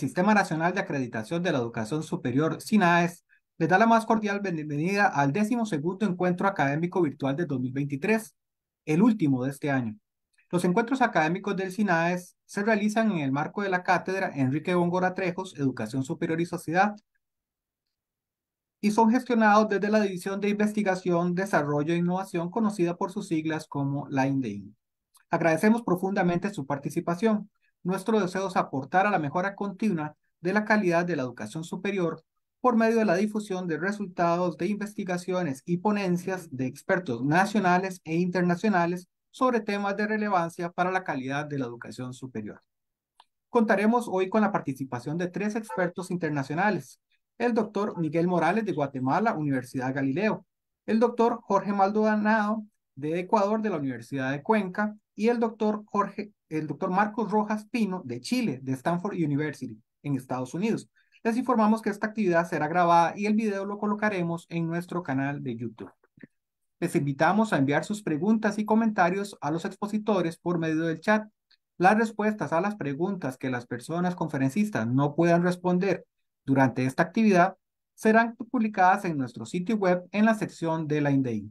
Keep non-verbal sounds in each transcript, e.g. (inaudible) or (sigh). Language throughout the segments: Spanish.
Sistema Nacional de Acreditación de la Educación Superior, SINAES, les da la más cordial bienvenida al décimo segundo Encuentro Académico Virtual de 2023, el último de este año. Los encuentros académicos del SINAES se realizan en el marco de la cátedra Enrique Góngora Trejos, Educación Superior y Sociedad, y son gestionados desde la División de Investigación, Desarrollo e Innovación, conocida por sus siglas como la INDEIN. Agradecemos profundamente su participación. Nuestro deseo es aportar a la mejora continua de la calidad de la educación superior por medio de la difusión de resultados de investigaciones y ponencias de expertos nacionales e internacionales sobre temas de relevancia para la calidad de la educación superior. Contaremos hoy con la participación de tres expertos internacionales, el doctor Miguel Morales de Guatemala, Universidad Galileo, el doctor Jorge Maldonado de Ecuador de la Universidad de Cuenca y el doctor Jorge, el doctor Marcos Rojas Pino de Chile, de Stanford University, en Estados Unidos. Les informamos que esta actividad será grabada y el video lo colocaremos en nuestro canal de YouTube. Les invitamos a enviar sus preguntas y comentarios a los expositores por medio del chat. Las respuestas a las preguntas que las personas conferencistas no puedan responder durante esta actividad serán publicadas en nuestro sitio web en la sección de la INDEI.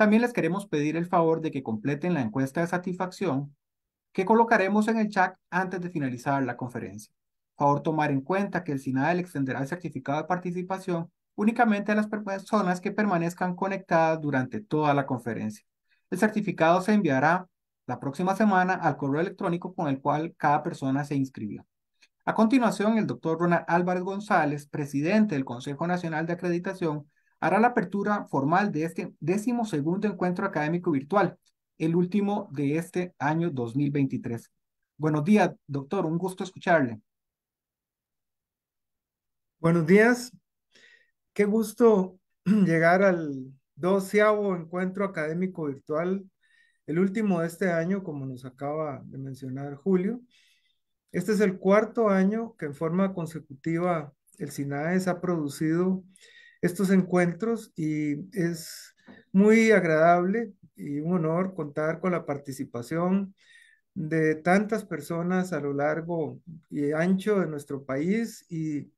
También les queremos pedir el favor de que completen la encuesta de satisfacción que colocaremos en el chat antes de finalizar la conferencia. Favor tomar en cuenta que el SINADEL extenderá el certificado de participación únicamente a las personas que permanezcan conectadas durante toda la conferencia. El certificado se enviará la próxima semana al correo electrónico con el cual cada persona se inscribió. A continuación, el doctor Ronald Álvarez González, presidente del Consejo Nacional de Acreditación, hará la apertura formal de este décimo segundo encuentro académico virtual, el último de este año 2023. Buenos días, doctor, un gusto escucharle. Buenos días, qué gusto (clears throat) llegar al doceavo encuentro académico virtual, el último de este año, como nos acaba de mencionar Julio. Este es el cuarto año que en forma consecutiva el SINAES ha producido estos encuentros y es muy agradable y un honor contar con la participación de tantas personas a lo largo y ancho de nuestro país y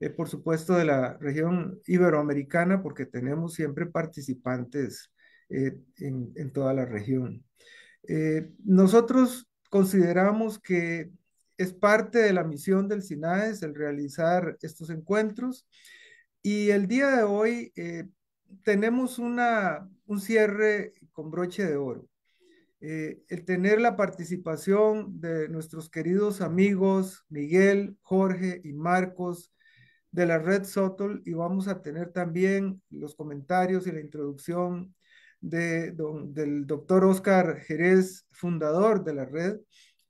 eh, por supuesto de la región iberoamericana porque tenemos siempre participantes eh, en, toda la región. Eh, nosotros consideramos que es parte de la misión del CINAES el realizar estos encuentros y el día de hoy eh, tenemos un cierre con broche de oro. Eh, el tener la participación de nuestros queridos amigos Miguel, Jorge y Marcos de la red Sotol y vamos a tener también los comentarios y la introducción de del doctor Oscar Jerez, fundador de la red.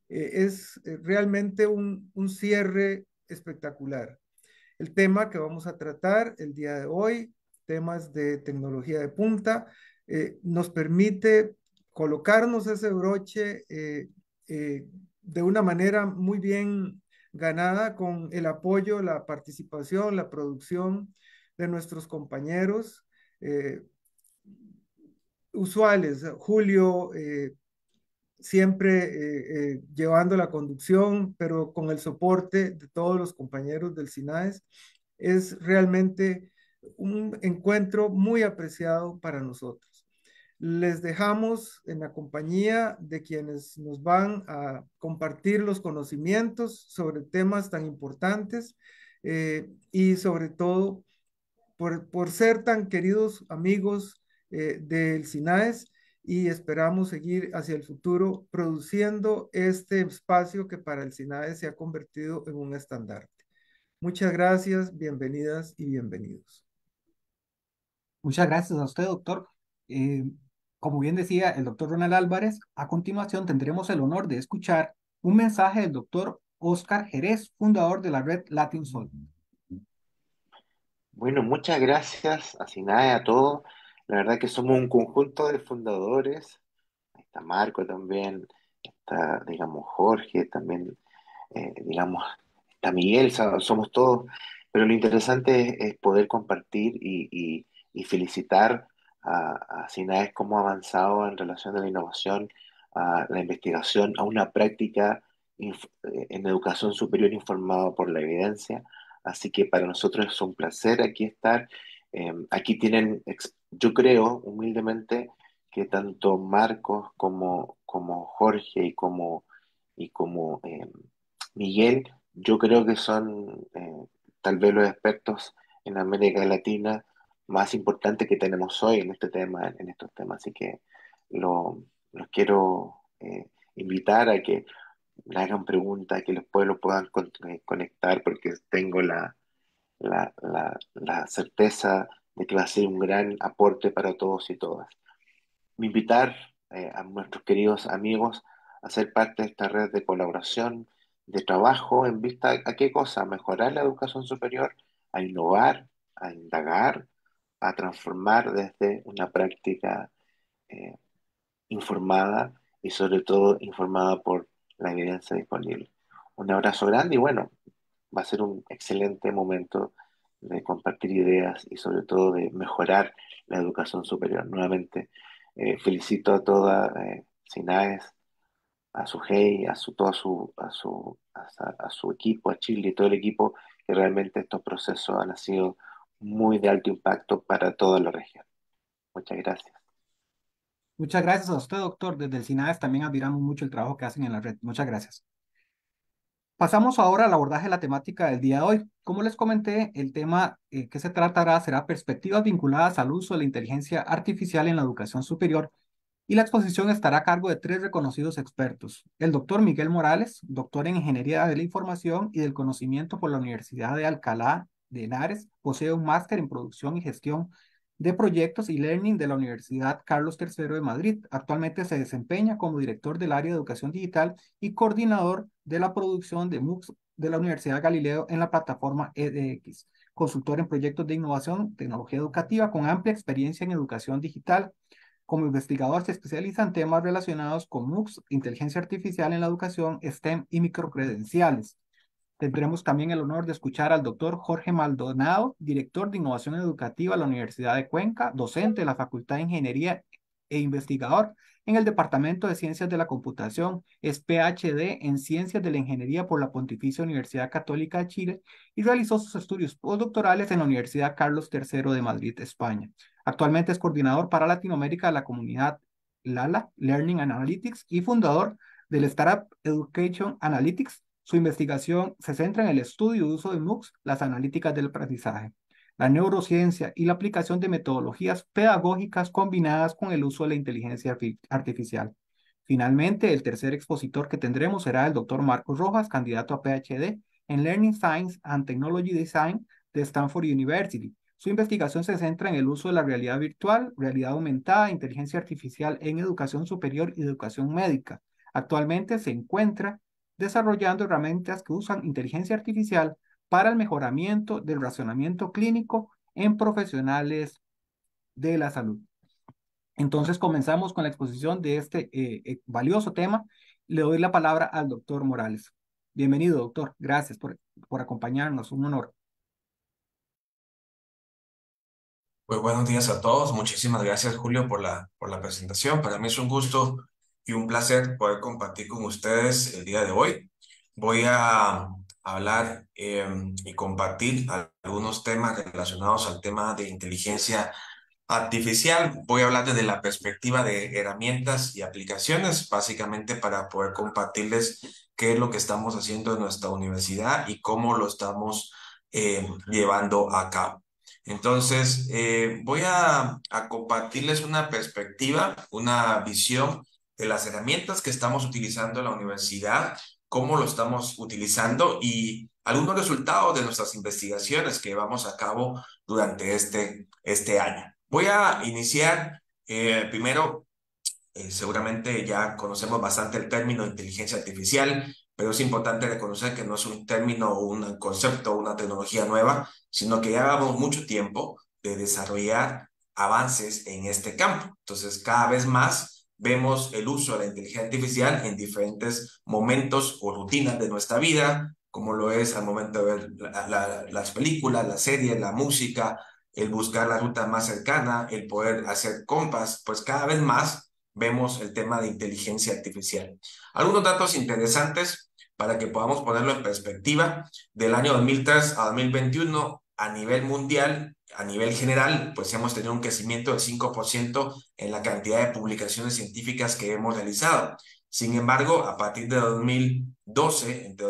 Eh, es realmente un cierre espectacular el tema que vamos a tratar el día de hoy, temas de tecnología de punta, eh, nos permite colocarnos ese broche eh, eh, de una manera muy bien ganada con el apoyo, la participación, la producción de nuestros compañeros usuales, Julio, siempre eh, eh, llevando la conducción, pero con el soporte de todos los compañeros del SINAES, es realmente un encuentro muy apreciado para nosotros. Les dejamos en la compañía de quienes nos van a compartir los conocimientos sobre temas tan importantes eh, y sobre todo por, por, ser tan queridos amigos del SINAES y esperamos seguir hacia el futuro produciendo este espacio que para el SINAE se ha convertido en un estandarte. Muchas gracias, bienvenidas y bienvenidos. Muchas gracias a usted, doctor. Eh, como bien decía el doctor Ronald Álvarez, a continuación tendremos el honor de escuchar un mensaje del doctor Oscar Jerez, fundador de la red Latin Sol. Bueno, muchas gracias a SINAE, a todos la verdad que somos un conjunto de fundadores. está Marco también, está, digamos, Jorge también, eh, digamos, está Miguel, somos todos. Pero lo interesante es, poder compartir y, y, felicitar a, a SINAES cómo ha avanzado en relación a la innovación, a la investigación, a una práctica eh, en educación superior informada por la evidencia. Así que para nosotros es un placer aquí estar Em, aquí tienen, yo creo humildemente que tanto Marcos como, como Jorge y como, y como em, Miguel, yo creo que son eh, tal vez los expertos en América Latina más importantes que tenemos hoy en este tema, en estos temas. Así que los quiero eh, invitar a que le hagan preguntas, que los pueblos puedan eh, conectar, porque tengo la, la, certeza de que va a ser un gran aporte para todos y todas. Me invitar eh, a nuestros queridos amigos a ser parte de esta red de colaboración, de trabajo, en vista a, qué cosa, a mejorar la educación superior, a innovar, a indagar, a transformar desde una práctica eh, informada y sobre todo informada por la evidencia disponible. Un abrazo grande y bueno, va a ser un excelente momento de compartir ideas y sobre todo de mejorar la educación superior. Nuevamente, eh, felicito a toda eh, SINAES, a su GEI, a su, todo su, a, su, a, su equipo, a Chile y todo el equipo, que realmente estos procesos han sido muy de alto impacto para toda la región. Muchas gracias. Muchas gracias a usted, doctor. Desde el SINAES también admiramos mucho el trabajo que hacen en la red. Muchas gracias. Pasamos ahora al abordaje de la temática del día de hoy. Como les comenté, el tema eh, que se tratará será perspectivas vinculadas al uso de la inteligencia artificial en la educación superior y la exposición estará a cargo de tres reconocidos expertos. El doctor Miguel Morales, doctor en Ingeniería de la Información y del Conocimiento por la Universidad de Alcalá de Henares, posee un máster en Producción y Gestión de Proyectos y Learning de la Universidad Carlos III de Madrid. Actualmente se desempeña como director del área de educación digital y coordinador de la producción de MOOCs de la Universidad Galileo en la plataforma EDX. Consultor en proyectos de innovación, tecnología educativa con amplia experiencia en educación digital. Como investigador se especializa en temas relacionados con MOOCs, inteligencia artificial en la educación, STEM y microcredenciales. Tendremos también el honor de escuchar al doctor Jorge Maldonado, director de Innovación Educativa de la Universidad de Cuenca, docente de la Facultad de Ingeniería e investigador en el Departamento de Ciencias de la Computación, es PhD en Ciencias de la Ingeniería por la Pontificia Universidad Católica de Chile y realizó sus estudios postdoctorales en la Universidad Carlos III de Madrid, España. Actualmente es coordinador para Latinoamérica de la comunidad LALA, Learning Analytics, y fundador del Startup Education Analytics, su investigación se centra en el estudio y uso de MOOCs, las analíticas del aprendizaje, la neurociencia y la aplicación de metodologías pedagógicas combinadas con el uso de la inteligencia artificial. Finalmente, el tercer expositor que tendremos será el doctor Marcos Rojas, candidato a PhD en Learning Science and Technology Design de Stanford University. Su investigación se centra en el uso de la realidad virtual, realidad aumentada, inteligencia artificial en educación superior y educación médica. Actualmente se encuentra desarrollando herramientas que usan inteligencia artificial para el mejoramiento del razonamiento clínico en profesionales de la salud. Entonces comenzamos con la exposición de este eh, eh, valioso tema. Le doy la palabra al doctor Morales. Bienvenido, doctor. Gracias por, por acompañarnos. Un honor. Pues buenos días a todos. Muchísimas gracias, Julio, por la, por la presentación. Para mí es un gusto y un placer poder compartir con ustedes el día de hoy. Voy a hablar em, y compartir algunos temas relacionados al tema de inteligencia artificial. Voy a hablar desde la perspectiva de herramientas y aplicaciones, básicamente para poder compartirles qué es lo que estamos haciendo en nuestra universidad y cómo lo estamos em, llevando a cabo. Entonces, eh, voy a compartirles una perspectiva, una visión de las herramientas que estamos utilizando en la universidad, cómo lo estamos utilizando y algunos resultados de nuestras investigaciones que llevamos a cabo durante este, este año. Voy a iniciar eh, primero, eh, seguramente ya conocemos bastante el término inteligencia artificial, pero es importante reconocer que no es un término o un concepto o una tecnología nueva, sino que llevamos mucho tiempo de desarrollar avances en este campo. Entonces, cada vez más vemos el uso de la inteligencia artificial en diferentes momentos o rutinas de nuestra vida, como lo es al momento de ver las películas, las series, la música, el buscar la ruta más cercana, el poder hacer compas, pues cada vez más vemos el tema de inteligencia artificial. Algunos datos interesantes para que podamos ponerlo en perspectiva. Del año 2003 a 2021, a nivel mundial, a nivel general, pues hemos tenido un crecimiento del 5% en la cantidad de publicaciones científicas que hemos realizado. Sin embargo, a partir de 2012, entre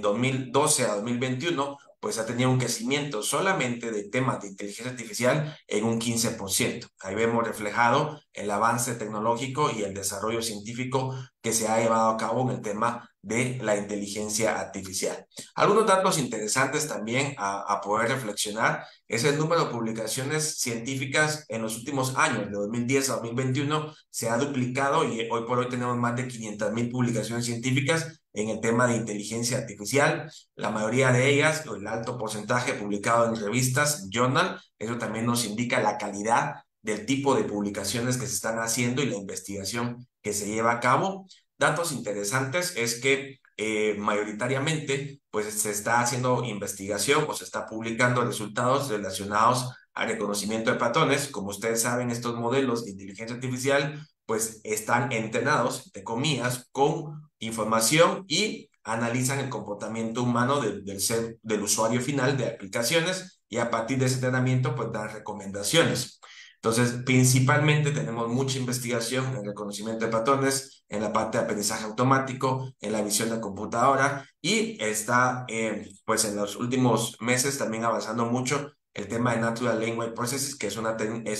2012 eh, a 2021, pues ha tenido un crecimiento solamente de temas de inteligencia artificial en un 15%. Ahí vemos reflejado el avance tecnológico y el desarrollo científico que se ha llevado a cabo en el tema de la inteligencia artificial. Algunos datos interesantes también a, poder reflexionar es el número de publicaciones científicas en los últimos años, de 2010 a 2021, se ha duplicado y hoy por hoy tenemos más de 500 mil publicaciones científicas en el tema de inteligencia artificial. La mayoría de ellas, el alto porcentaje publicado en revistas, journal, eso también nos indica la calidad del tipo de publicaciones que se están haciendo y la investigación que se lleva a cabo datos interesantes es que eh, mayoritariamente pues se está haciendo investigación o se está publicando resultados relacionados al reconocimiento de patrones. Como ustedes saben, estos modelos de inteligencia artificial pues están entrenados, entre comillas, con información y analizan el comportamiento humano del, ser, del usuario final de aplicaciones y a partir de ese entrenamiento pues dan recomendaciones. Entonces, principalmente tenemos mucha investigación en reconocimiento de patrones, en la parte de aprendizaje automático, en la visión de computadora y está, eh, pues en los últimos meses también avanzando mucho el tema de Natural Language Processes, que es,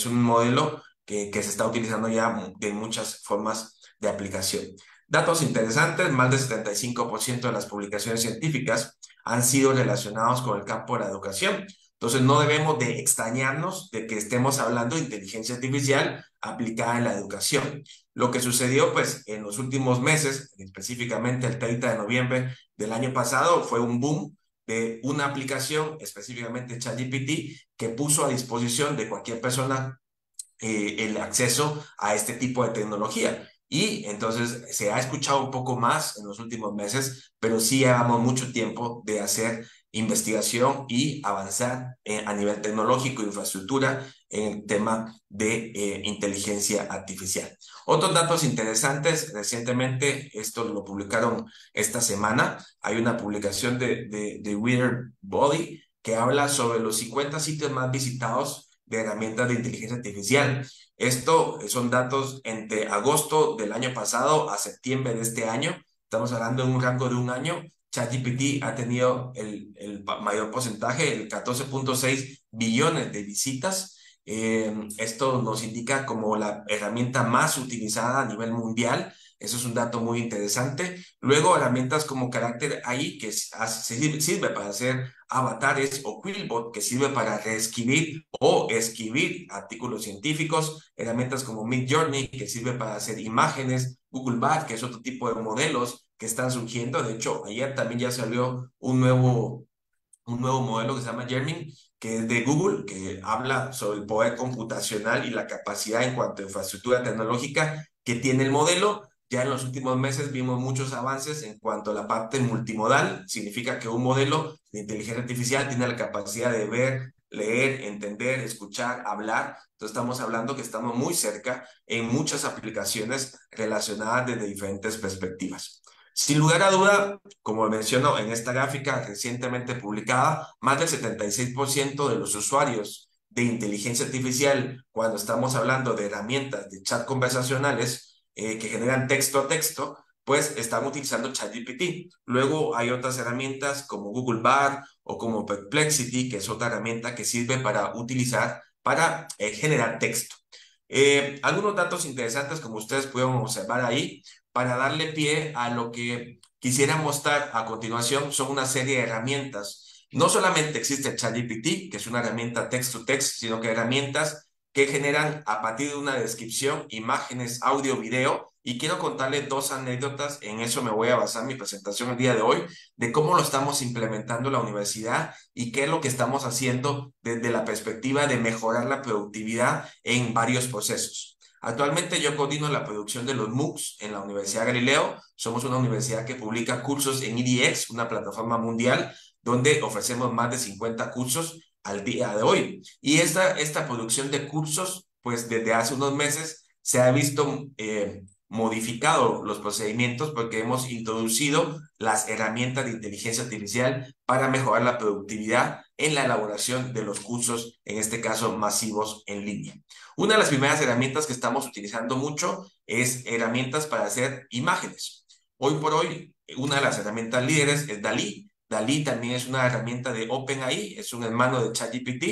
un modelo que, que se está utilizando ya de muchas formas de aplicación. Datos interesantes, más del 75% de las publicaciones científicas han sido relacionados con el campo de la educación entonces, no debemos de extrañarnos de que estemos hablando de inteligencia artificial aplicada en la educación. Lo que sucedió, pues, en los últimos meses, específicamente el 30 de noviembre del año pasado, fue un boom de una aplicación, específicamente ChatGPT, que puso a disposición de cualquier persona eh, el acceso a este tipo de tecnología. Y entonces se ha escuchado un poco más en los últimos meses, pero sí llevamos mucho tiempo de hacer investigación y avanzar eh, a nivel tecnológico, infraestructura, en el tema de eh, inteligencia artificial. Otros datos interesantes, recientemente, esto lo publicaron esta semana, hay una publicación de, de, Body que habla sobre los 50 sitios más visitados de herramientas de inteligencia artificial. Esto eh, son datos entre agosto del año pasado a septiembre de este año. Estamos hablando de un rango de un año ChatGPT ha tenido el, mayor porcentaje, el 14.6 billones de visitas. Em, esto nos indica como la herramienta más utilizada a nivel mundial. Eso es un dato muy interesante. Luego, herramientas como Carácter AI, que sirve, para hacer avatares, o Quillbot, que sirve para reescribir o escribir artículos científicos. Herramientas como Journey, que sirve para hacer imágenes. Google Bard, que es otro tipo de modelos que están surgiendo. De hecho, ayer también ya salió un nuevo, un nuevo modelo que se llama Germin, que es de Google, que habla sobre el poder computacional y la capacidad en cuanto a infraestructura tecnológica que tiene el modelo. Ya en los últimos meses vimos muchos avances en cuanto a la parte multimodal. Significa que un modelo de inteligencia artificial tiene la capacidad de ver, leer, entender, escuchar, hablar. Entonces estamos hablando que estamos muy cerca en muchas aplicaciones relacionadas desde diferentes perspectivas. Sin lugar a duda, como menciono en esta gráfica recientemente publicada, más del 76% de los usuarios de inteligencia artificial, cuando estamos hablando de herramientas de chat conversacionales eh, que generan texto a texto, pues están utilizando ChatGPT. Luego hay otras herramientas como Google Bar o como Perplexity, que es otra herramienta que sirve para utilizar para eh, generar texto. Eh, algunos datos interesantes, como ustedes pueden observar ahí, para darle pie a lo que quisiera mostrar a continuación son una serie de herramientas. No solamente existe ChatGPT, que es una herramienta text-to-text, sino que herramientas que generan a partir de una descripción imágenes, audio, video. Y quiero contarle dos anécdotas, en eso me voy a basar mi presentación el día de hoy, de cómo lo estamos implementando la universidad y qué es lo que estamos haciendo desde la perspectiva de mejorar la productividad en varios procesos. Actualmente yo coordino la producción de los MOOCs en la Universidad Galileo. Somos una universidad que publica cursos en EDX, una plataforma mundial donde ofrecemos más de 50 cursos al día de hoy. Y esta, esta producción de cursos, pues desde hace unos meses se ha visto eh, modificado los procedimientos porque hemos introducido las herramientas de inteligencia artificial para mejorar la productividad en la elaboración de los cursos, en este caso masivos en línea. Una de las primeras herramientas que estamos utilizando mucho es herramientas para hacer imágenes. Hoy por hoy, una de las herramientas líderes es DALI. DALI también es una herramienta de OpenAI, es un hermano de ChatGPT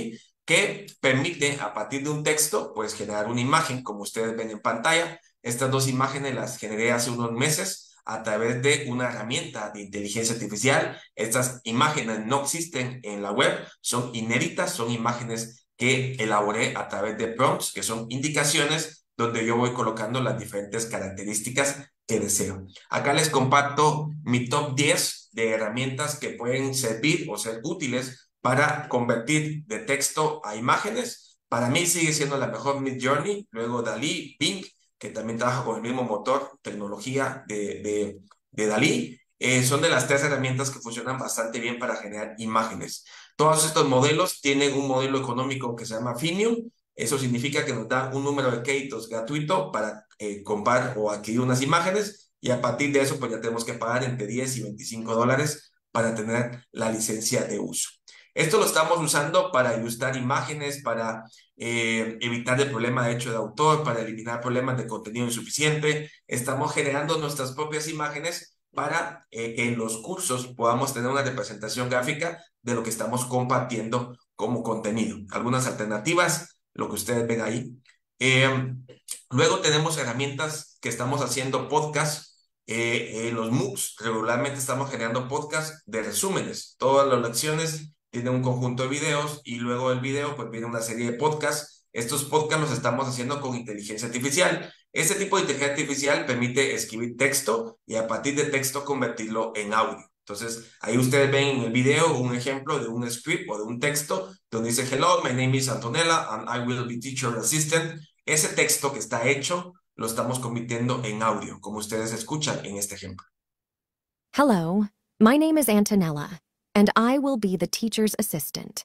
que permite a partir de un texto, pues generar una imagen, como ustedes ven en pantalla, estas dos imágenes las generé hace unos meses a través de una herramienta de inteligencia artificial. Estas imágenes no existen en la web, son inéditas, son imágenes que elaboré a través de prompts, que son indicaciones donde yo voy colocando las diferentes características que deseo. Acá les comparto mi top 10 de herramientas que pueden servir o ser útiles para convertir de texto a imágenes. Para mí sigue siendo la mejor Mid Journey, luego Dalí, Pink, que también trabaja con el mismo motor, tecnología de, Dalí, eh, son de las tres herramientas que funcionan bastante bien para generar imágenes. Todos estos modelos tienen un modelo económico que se llama Finium. Eso significa que nos da un número de créditos gratuito para eh, comprar o adquirir unas imágenes y a partir de eso pues ya tenemos que pagar entre 10 y 25 dólares para tener la licencia de uso. Esto lo estamos usando para ilustrar imágenes, para eh, evitar el problema de hecho de autor, para eliminar problemas de contenido insuficiente. Estamos generando nuestras propias imágenes para que eh, en los cursos podamos tener una representación gráfica de lo que estamos compartiendo como contenido. Algunas alternativas, lo que ustedes ven ahí. Eh, luego tenemos herramientas que estamos haciendo podcast. en los MOOCs regularmente estamos generando podcasts de resúmenes. Todas las lecciones tiene un conjunto de videos y luego el video pues viene una serie de podcasts. Estos podcasts los estamos haciendo con inteligencia artificial. Este tipo de inteligencia artificial permite escribir texto y a partir de texto convertirlo en audio. Entonces, ahí ustedes ven en el video un ejemplo de un script o de un texto donde dice, hello, my name is Antonella and I will be teacher assistant. Ese texto que está hecho lo estamos convirtiendo en audio, como ustedes escuchan en este ejemplo. Hello, my name is Antonella and I will be the teacher's assistant.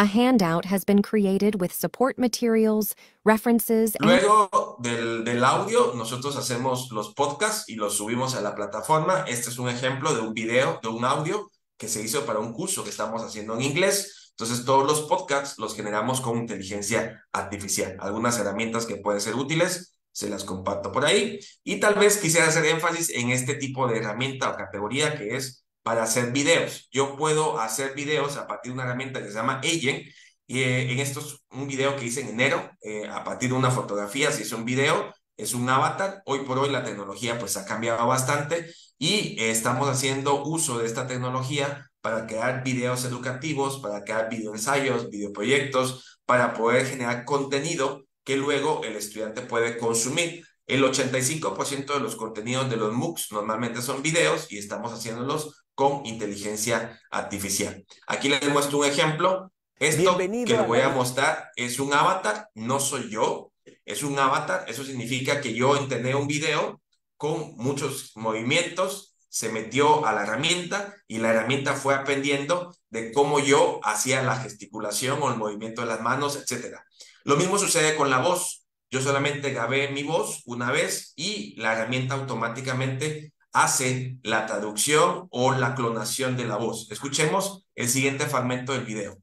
A handout has been created with support materials, references. Luego del, del, audio, nosotros hacemos los podcasts y los subimos a la plataforma. Este es un ejemplo de un video, de un audio que se hizo para un curso que estamos haciendo en inglés. Entonces, todos los podcasts los generamos con inteligencia artificial. Algunas herramientas que pueden ser útiles se las comparto por ahí. Y tal vez quisiera hacer énfasis en este tipo de herramienta o categoría que es para hacer videos. Yo puedo hacer videos a partir de una herramienta que se llama Agent. Y eh, en estos, un video que hice en enero, eh, a partir de una fotografía, si es un video, es un avatar. Hoy por hoy la tecnología pues ha cambiado bastante y estamos haciendo uso de esta tecnología para crear videos educativos, para crear videoensayos, videoproyectos, para poder generar contenido que luego el estudiante puede consumir. El 85% de los contenidos de los MOOCs normalmente son videos y estamos haciéndolos con inteligencia artificial. Aquí les muestro un ejemplo. Esto que les voy a mostrar es un avatar, no soy yo, es un avatar. Eso significa que yo entendí un video con muchos movimientos, se metió a la herramienta y la herramienta fue aprendiendo de cómo yo hacía la gesticulación o el movimiento de las manos, etc. Lo mismo sucede con la voz. Yo solamente grabé mi voz una vez y la herramienta automáticamente hace la traducción o la clonación de la voz. Escuchemos el siguiente fragmento del video.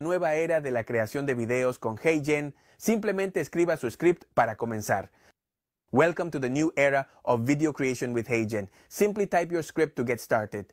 Nueva era de la creación de videos con HeyGen. Simplemente escriba su script para comenzar. Welcome to the new era of video creation with HeyGen. Simply type your script to get started.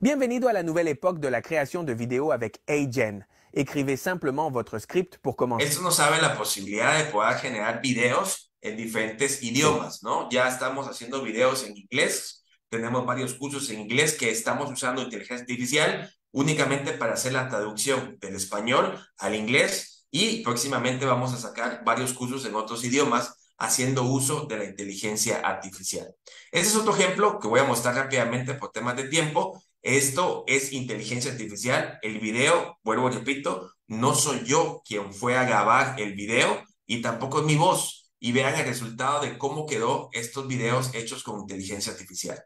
Bienvenido a la nueva época de la creación de video avec HeyGen. Escribe simplemente vuestro script por commencer. Esto nos abre la posibilidad de poder generar videos en diferentes idiomas, ¿no? Ya estamos haciendo videos en inglés, tenemos varios cursos en inglés que estamos usando inteligencia artificial únicamente para hacer la traducción del español al inglés y próximamente vamos a sacar varios cursos en otros idiomas haciendo uso de la inteligencia artificial. Ese es otro ejemplo que voy a mostrar rápidamente por temas de tiempo esto es inteligencia artificial. El video, vuelvo y repito, no soy yo quien fue a grabar el video y tampoco es mi voz. Y vean el resultado de cómo quedó estos videos hechos con inteligencia artificial.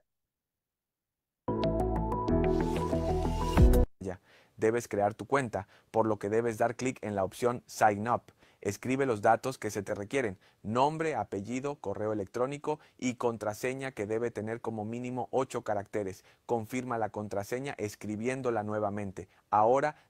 Debes crear tu cuenta, por lo que debes dar clic en la opción Sign Up Escribe los datos que se te requieren, nombre, apellido, correo electrónico y contraseña que debe tener como mínimo ocho caracteres. Confirma la contraseña escribiéndola nuevamente. Ahora...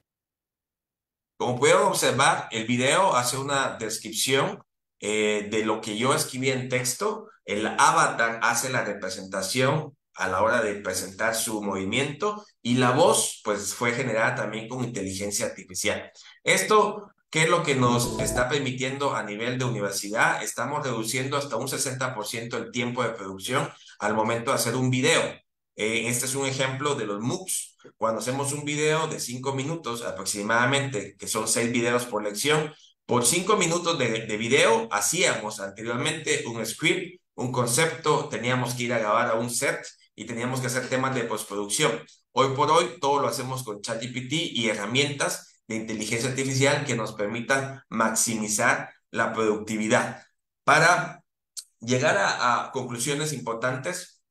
Como pudieron observar, el video hace una descripción eh, de lo que yo escribí en texto. El avatar hace la representación a la hora de presentar su movimiento y la voz pues fue generada también con inteligencia artificial. Esto ¿Qué es lo que nos está permitiendo a nivel de universidad? Estamos reduciendo hasta un 60% el tiempo de producción al momento de hacer un video. Eh, este es un ejemplo de los MOOCs. Cuando hacemos un video de cinco minutos aproximadamente, que son seis videos por lección, por cinco minutos de, de video hacíamos anteriormente un script, un concepto, teníamos que ir a grabar a un set y teníamos que hacer temas de postproducción. Hoy por hoy todo lo hacemos con ChatGPT y herramientas de inteligencia artificial que nos permita maximizar la productividad. Para llegar a, conclusiones importantes,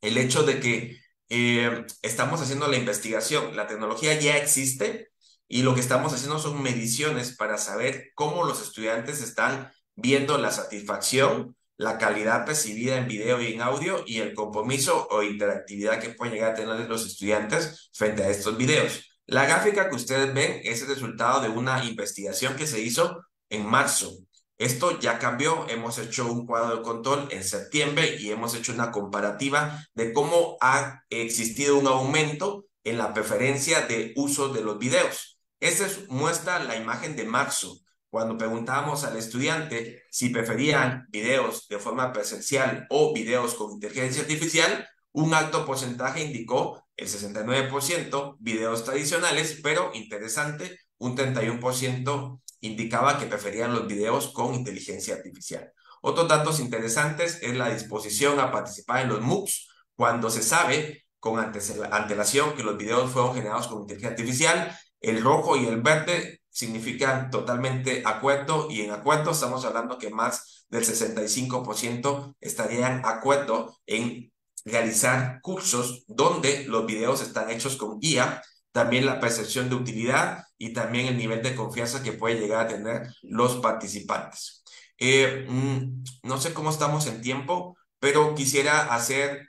el hecho de que eh, estamos haciendo la investigación, la tecnología ya existe y lo que estamos haciendo son mediciones para saber cómo los estudiantes están viendo la satisfacción, la calidad percibida en video y en audio y el compromiso o interactividad que pueden llegar a tener los estudiantes frente a estos videos. La gráfica que ustedes ven es el resultado de una investigación que se hizo en marzo. Esto ya cambió, hemos hecho un cuadro de control en septiembre y hemos hecho una comparativa de cómo ha existido un aumento en la preferencia de uso de los videos. Esta muestra la imagen de marzo, cuando preguntábamos al estudiante si preferían videos de forma presencial o videos con inteligencia artificial, un alto porcentaje indicó el 69%, videos tradicionales, pero interesante, un 31% indicaba que preferían los videos con inteligencia artificial. Otros datos interesantes es la disposición a participar en los MOOCs cuando se sabe con antelación que los videos fueron generados con inteligencia artificial. El rojo y el verde significan totalmente acuerdo y en acuerdo estamos hablando que más del 65% estarían acuerdo en realizar cursos donde los videos están hechos con guía, también la percepción de utilidad y también el nivel de confianza que puede llegar a tener los participantes. Eh, mm, no sé cómo estamos en tiempo, pero quisiera hacer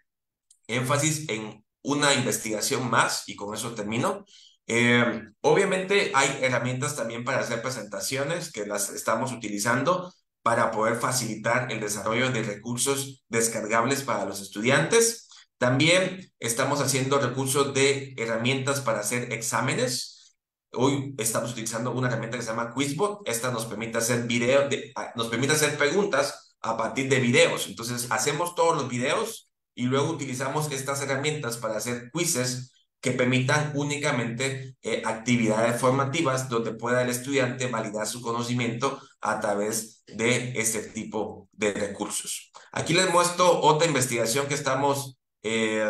énfasis en una investigación más y con eso termino. Eh, obviamente hay herramientas también para hacer presentaciones que las estamos utilizando, para poder facilitar el desarrollo de recursos descargables para los estudiantes. También estamos haciendo recursos de herramientas para hacer exámenes. Hoy estamos utilizando una herramienta que se llama Quizbot. Esta nos permite hacer video ah, nos permite hacer preguntas a partir de videos. Entonces, hacemos todos los videos y luego utilizamos estas herramientas para hacer quizzes que permitan únicamente eh, actividades formativas donde pueda el estudiante validar su conocimiento a través de este tipo de recursos. Aquí les muestro otra investigación que estamos eh,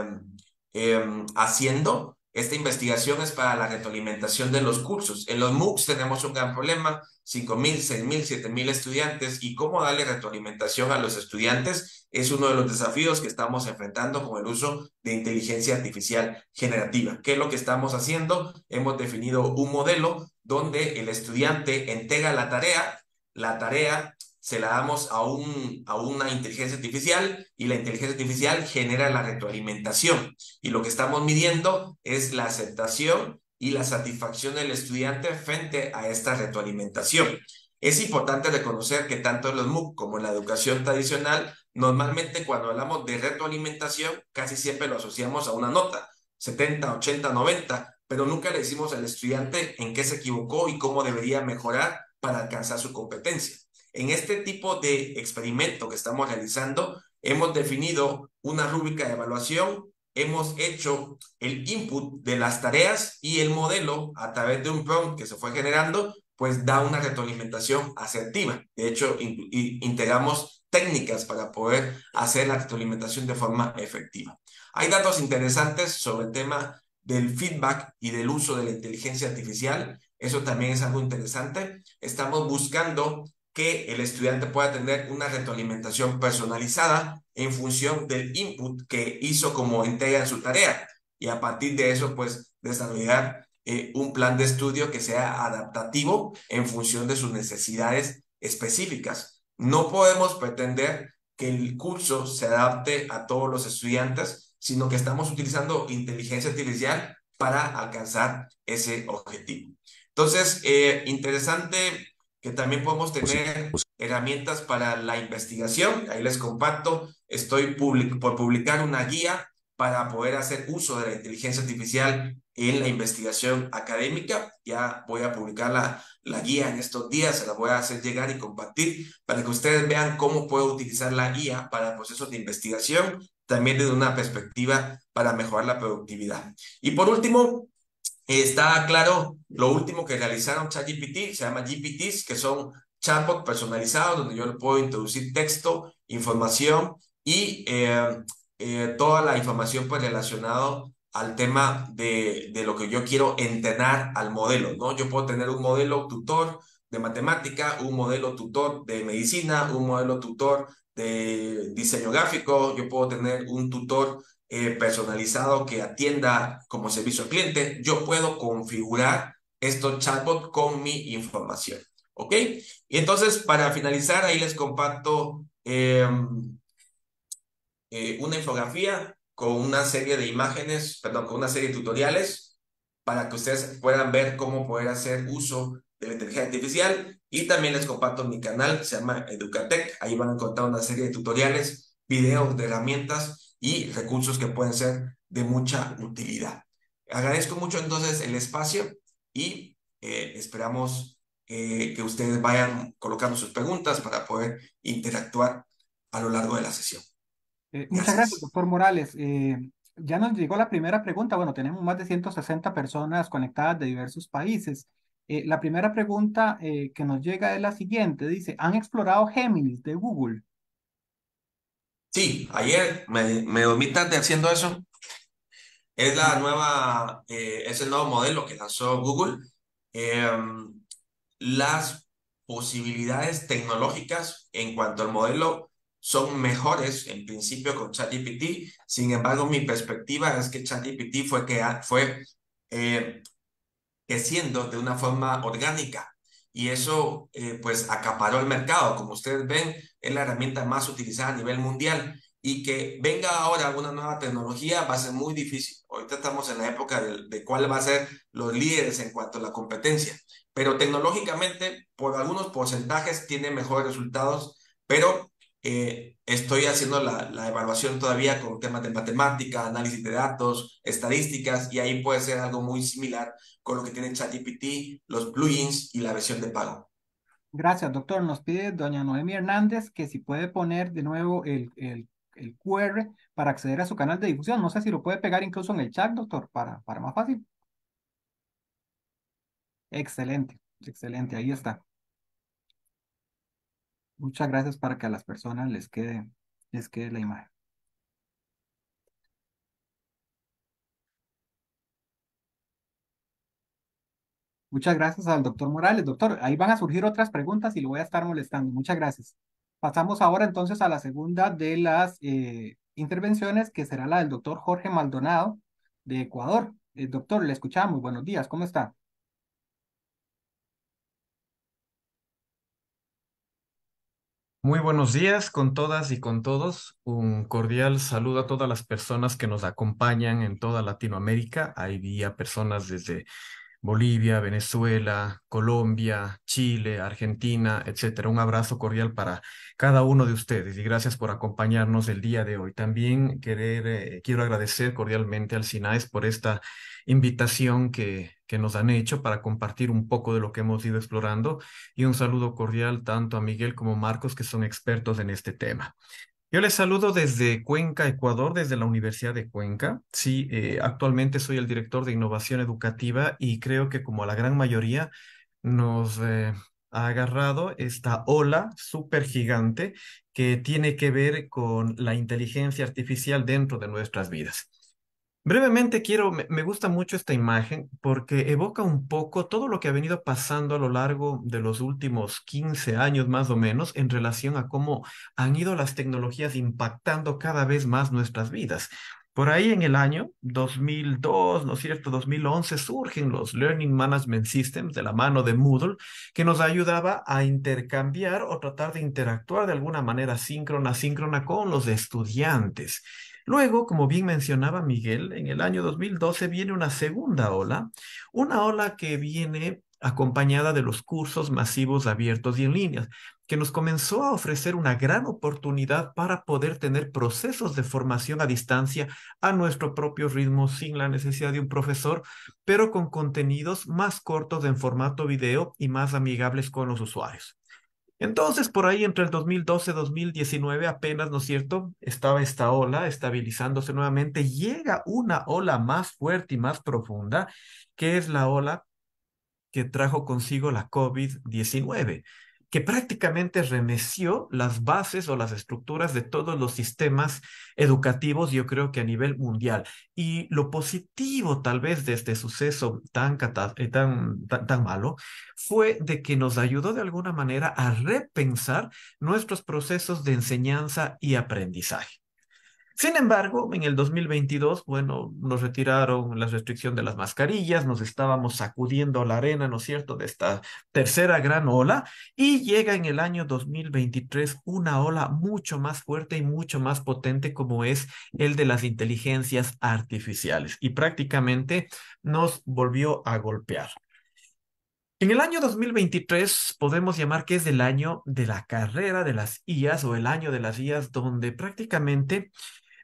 em, haciendo esta investigación es para la retroalimentación de los cursos. En los MOOCs tenemos un gran problema, 5.000, 6.000, 7.000 estudiantes y cómo darle retroalimentación a los estudiantes es uno de los desafíos que estamos enfrentando con el uso de inteligencia artificial generativa. ¿Qué es lo que estamos haciendo? Hemos definido un modelo donde el estudiante entrega la tarea, la tarea se la damos a, un, a una inteligencia artificial y la inteligencia artificial genera la retroalimentación. Y lo que estamos midiendo es la aceptación y la satisfacción del estudiante frente a esta retroalimentación. Es importante reconocer que tanto en los MOOC como en la educación tradicional, normalmente cuando hablamos de retroalimentación, casi siempre lo asociamos a una nota, 70, 80, 90, pero nunca le decimos al estudiante en qué se equivocó y cómo debería mejorar para alcanzar su competencia. En este tipo de experimento que estamos realizando, hemos definido una rúbrica de evaluación, hemos hecho el input de las tareas y el modelo a través de un prompt que se fue generando, pues da una retroalimentación asertiva. De hecho, integramos técnicas para poder hacer la retroalimentación de forma efectiva. Hay datos interesantes sobre el tema del feedback y del uso de la inteligencia artificial. Eso también es algo interesante. Estamos buscando que el estudiante pueda tener una retroalimentación personalizada en función del input que hizo como entrega en su tarea y a partir de eso pues desarrollar eh, un plan de estudio que sea adaptativo en función de sus necesidades específicas. No podemos pretender que el curso se adapte a todos los estudiantes, sino que estamos utilizando inteligencia artificial para alcanzar ese objetivo. Entonces, eh, interesante que también podemos pues tener pues herramientas para la investigación. Ahí les comparto, estoy por publicar una guía para poder hacer uso de la inteligencia artificial en la investigación académica. Ya voy a publicar la, la guía en estos días, se la voy a hacer llegar y compartir para que ustedes vean cómo puedo utilizar la guía para procesos de investigación, también desde una perspectiva para mejorar la productividad. Y por último, Está claro lo último que realizaron ChatGPT, se llama GPTs, que son chatbots personalizados donde yo le puedo introducir texto, información y eh, eh, toda la información pues relacionada al tema de, lo que yo quiero entrenar al modelo, ¿no? Yo puedo tener un modelo tutor de matemática, un modelo tutor de medicina, un modelo tutor de diseño gráfico, yo puedo tener un tutor eh, personalizado que atienda como servicio al cliente, yo puedo configurar estos chatbots con mi información. ¿Ok? Y entonces, para finalizar, ahí les comparto em, eh, una infografía con una serie de imágenes, perdón, con una serie de tutoriales para que ustedes puedan ver cómo poder hacer uso de la inteligencia artificial. Y también les comparto mi canal, se llama Educatec. Ahí van a encontrar una serie de tutoriales, videos de herramientas y recursos que pueden ser de mucha utilidad. Agradezco mucho entonces el espacio y eh, esperamos eh, que ustedes vayan colocando sus preguntas para poder interactuar a lo largo de la sesión. Eh, muchas gracias, doctor Morales. ya nos llegó la primera pregunta. Bueno, tenemos más de 160 personas conectadas de diversos países. la primera pregunta que nos llega es la siguiente. Dice, ¿han explorado Géminis de Google? Sí, ayer me, me dormí tarde haciendo eso. Es la nueva, eh, es el nuevo modelo que lanzó Google. Em, las posibilidades tecnológicas en cuanto al modelo son mejores en principio con ChatGPT. Sin embargo, mi perspectiva es que ChatGPT fue, eh, creciendo de una forma orgánica y eso eh, pues acaparó el mercado. Como ustedes ven, es la herramienta más utilizada a nivel mundial y que venga ahora alguna nueva tecnología va a ser muy difícil. Ahorita estamos en la época de, de cuál va a ser los líderes en cuanto a la competencia, pero tecnológicamente por algunos porcentajes tiene mejores resultados, pero eh, estoy haciendo la, evaluación todavía con temas de matemática, análisis de datos, estadísticas, y ahí puede ser algo muy similar con lo que tiene ChatGPT, los plugins y la versión de pago. Gracias, doctor. Nos pide doña Noemi Hernández que si puede poner de nuevo el, el, QR para acceder a su canal de difusión. No sé si lo puede pegar incluso en el chat, doctor, para, para más fácil. Excelente, excelente, ahí está. Muchas gracias para que a las personas les quede, les quede la imagen. Muchas gracias al doctor Morales. Doctor, ahí van a surgir otras preguntas y lo voy a estar molestando. Muchas gracias. Pasamos ahora entonces a la segunda de las eh, intervenciones, que será la del doctor Jorge Maldonado de Ecuador. Eh, doctor, le escuchamos. Buenos días, ¿cómo está? Muy buenos días con todas y con todos. Un cordial saludo a todas las personas que nos acompañan en toda Latinoamérica. Hay día personas desde Bolivia, Venezuela, Colombia, Chile, Argentina, etcétera. Un abrazo cordial para cada uno de ustedes y gracias por acompañarnos el día de hoy. También eh, quiero agradecer cordialmente al SINAES por esta invitación que, que nos han hecho para compartir un poco de lo que hemos ido explorando y un saludo cordial tanto a Miguel como a Marcos que son expertos en este tema. Yo les saludo desde Cuenca, Ecuador, desde la Universidad de Cuenca. Sí, eh, actualmente soy el director de innovación educativa y creo que como la gran mayoría nos eh, ha agarrado esta ola súper gigante que tiene que ver con la inteligencia artificial dentro de nuestras vidas. Brevemente quiero, me, gusta mucho esta imagen porque evoca un poco todo lo que ha venido pasando a lo largo de los últimos 15 años más o menos en relación a cómo han ido las tecnologías impactando cada vez más nuestras vidas. Por ahí en el año 2002, ¿no es cierto? 2011 surgen los Learning Management Systems de la mano de Moodle, que nos ayudaba a intercambiar o tratar de interactuar de alguna manera síncrona, síncrona con los estudiantes. Luego, como bien mencionaba Miguel, en el año 2012 viene una segunda ola, una ola que viene acompañada de los cursos masivos abiertos y en línea, que nos comenzó a ofrecer una gran oportunidad para poder tener procesos de formación a distancia a nuestro propio ritmo sin la necesidad de un profesor, pero con contenidos más cortos en formato video y más amigables con los usuarios. Entonces, por ahí entre el 2012-2019 apenas, ¿no es cierto? Estaba esta ola estabilizándose nuevamente. Llega una ola más fuerte y más profunda, que es la ola que trajo consigo la COVID-19, que prácticamente remeció las bases o las estructuras de todos los sistemas educativos, yo creo que a nivel mundial. Y lo positivo tal vez de este suceso tan, eh, tan, malo fue de que nos ayudó de alguna manera a repensar nuestros procesos de enseñanza y aprendizaje. Sin embargo, en el 2022, bueno, nos retiraron la restricción de las mascarillas, nos estábamos sacudiendo la arena, ¿no es cierto?, de esta tercera gran ola y llega en el año 2023 una ola mucho más fuerte y mucho más potente como es el de las inteligencias artificiales y prácticamente nos volvió a golpear. En el año 2023 podemos llamar que es el año de la carrera de las IAS o el año de las IAS donde prácticamente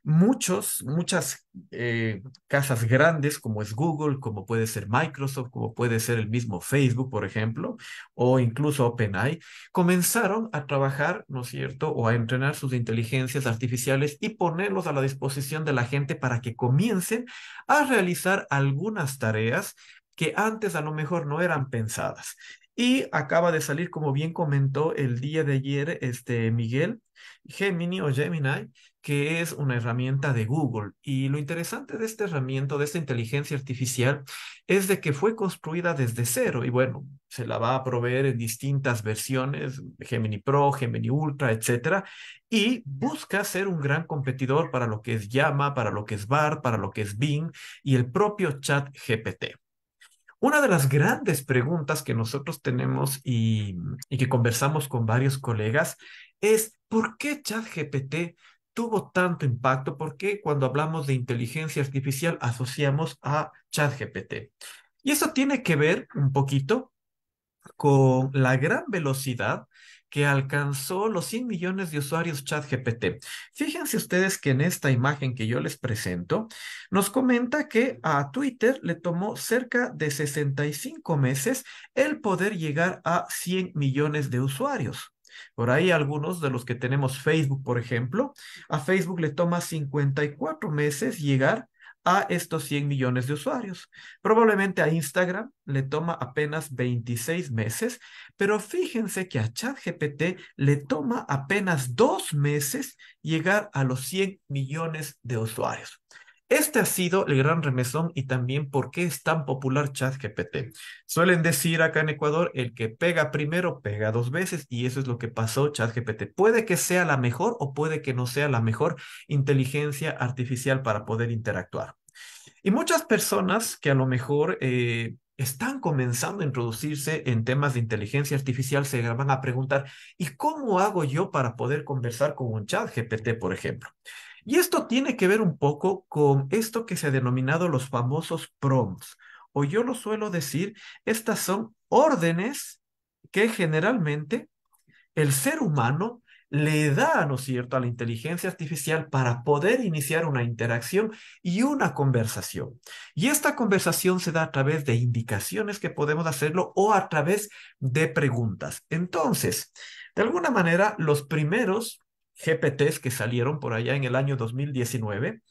muchos, muchas eh, casas grandes como es Google, como puede ser Microsoft, como puede ser el mismo Facebook, por ejemplo, o incluso OpenAI, comenzaron a trabajar, ¿no es cierto?, o a entrenar sus inteligencias artificiales y ponerlos a la disposición de la gente para que comiencen a realizar algunas tareas que antes a lo mejor no eran pensadas. Y acaba de salir, como bien comentó el día de ayer, este Miguel, Gemini o Gemini, que es una herramienta de Google. Y lo interesante de esta herramienta, de esta inteligencia artificial, es de que fue construida desde cero y bueno, se la va a proveer en distintas versiones, Gemini Pro, Gemini Ultra, etcétera, y busca ser un gran competidor para lo que es Llama, para lo que es BAR, para lo que es Bing y el propio chat GPT. Una de las grandes preguntas que nosotros tenemos y, y que conversamos con varios colegas es, ¿por qué ChatGPT tuvo tanto impacto porque cuando hablamos de inteligencia artificial asociamos a ChatGPT. Y eso tiene que ver un poquito con la gran velocidad que alcanzó los 100 millones de usuarios ChatGPT. Fíjense ustedes que en esta imagen que yo les presento, nos comenta que a Twitter le tomó cerca de 65 meses el poder llegar a 100 millones de usuarios. Por ahí algunos de los que tenemos Facebook, por ejemplo, a Facebook le toma 54 meses llegar a estos 100 millones de usuarios. Probablemente a Instagram le toma apenas 26 meses, pero fíjense que a ChatGPT le toma apenas dos meses llegar a los 100 millones de usuarios. Este ha sido el gran remesón y también por qué es tan popular ChatGPT. Suelen decir acá en Ecuador, el que pega primero pega dos veces y eso es lo que pasó ChatGPT. Puede que sea la mejor o puede que no sea la mejor inteligencia artificial para poder interactuar. Y muchas personas que a lo mejor eh, están comenzando a introducirse en temas de inteligencia artificial se van a preguntar, ¿y cómo hago yo para poder conversar con un ChatGPT, por ejemplo? Y esto tiene que ver un poco con esto que se ha denominado los famosos prompts, o yo lo suelo decir, estas son órdenes que generalmente el ser humano le da, ¿no es cierto?, a la inteligencia artificial para poder iniciar una interacción y una conversación. Y esta conversación se da a través de indicaciones que podemos hacerlo o a través de preguntas. Entonces, de alguna manera, los primeros GPTs que salieron por allá en el año 2019.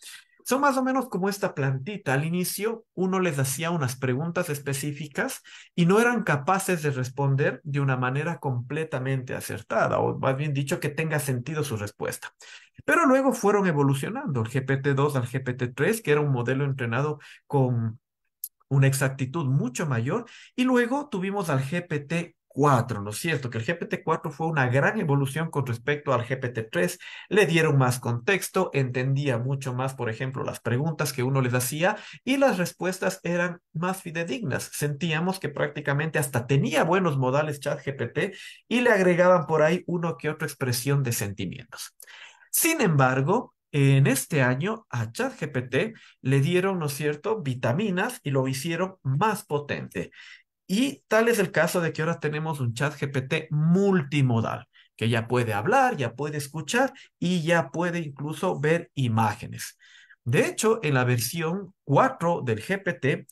Son más o menos como esta plantita. Al inicio uno les hacía unas preguntas específicas y no eran capaces de responder de una manera completamente acertada, o más bien dicho, que tenga sentido su respuesta. Pero luego fueron evolucionando, el GPT-2 al GPT-3, que era un modelo entrenado con una exactitud mucho mayor, y luego tuvimos al GPT ¿no es cierto? Que el GPT-4 fue una gran evolución con respecto al GPT-3, le dieron más contexto, entendía mucho más, por ejemplo, las preguntas que uno les hacía y las respuestas eran más fidedignas. Sentíamos que prácticamente hasta tenía buenos modales ChatGPT y le agregaban por ahí uno que otra expresión de sentimientos. Sin embargo, en este año a ChatGPT le dieron, ¿no es cierto?, vitaminas y lo hicieron más potente. Y tal es el caso de que ahora tenemos un chat GPT multimodal, que ya puede hablar, ya puede escuchar y ya puede incluso ver imágenes. De hecho, en la versión 4 del GPT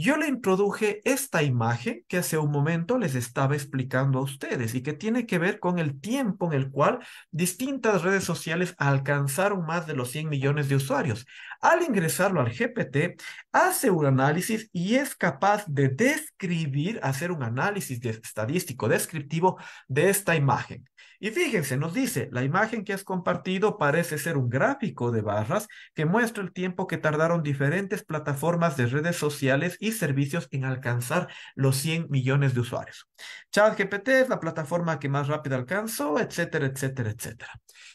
yo le introduje esta imagen que hace un momento les estaba explicando a ustedes y que tiene que ver con el tiempo en el cual distintas redes sociales alcanzaron más de los 100 millones de usuarios. Al ingresarlo al GPT, hace un análisis y es capaz de describir, hacer un análisis estadístico descriptivo de esta imagen. Y fíjense, nos dice, la imagen que has compartido parece ser un gráfico de barras que muestra el tiempo que tardaron diferentes plataformas de redes sociales y servicios en alcanzar los 100 millones de usuarios. ChatGPT es la plataforma que más rápido alcanzó, etcétera, etcétera, etcétera.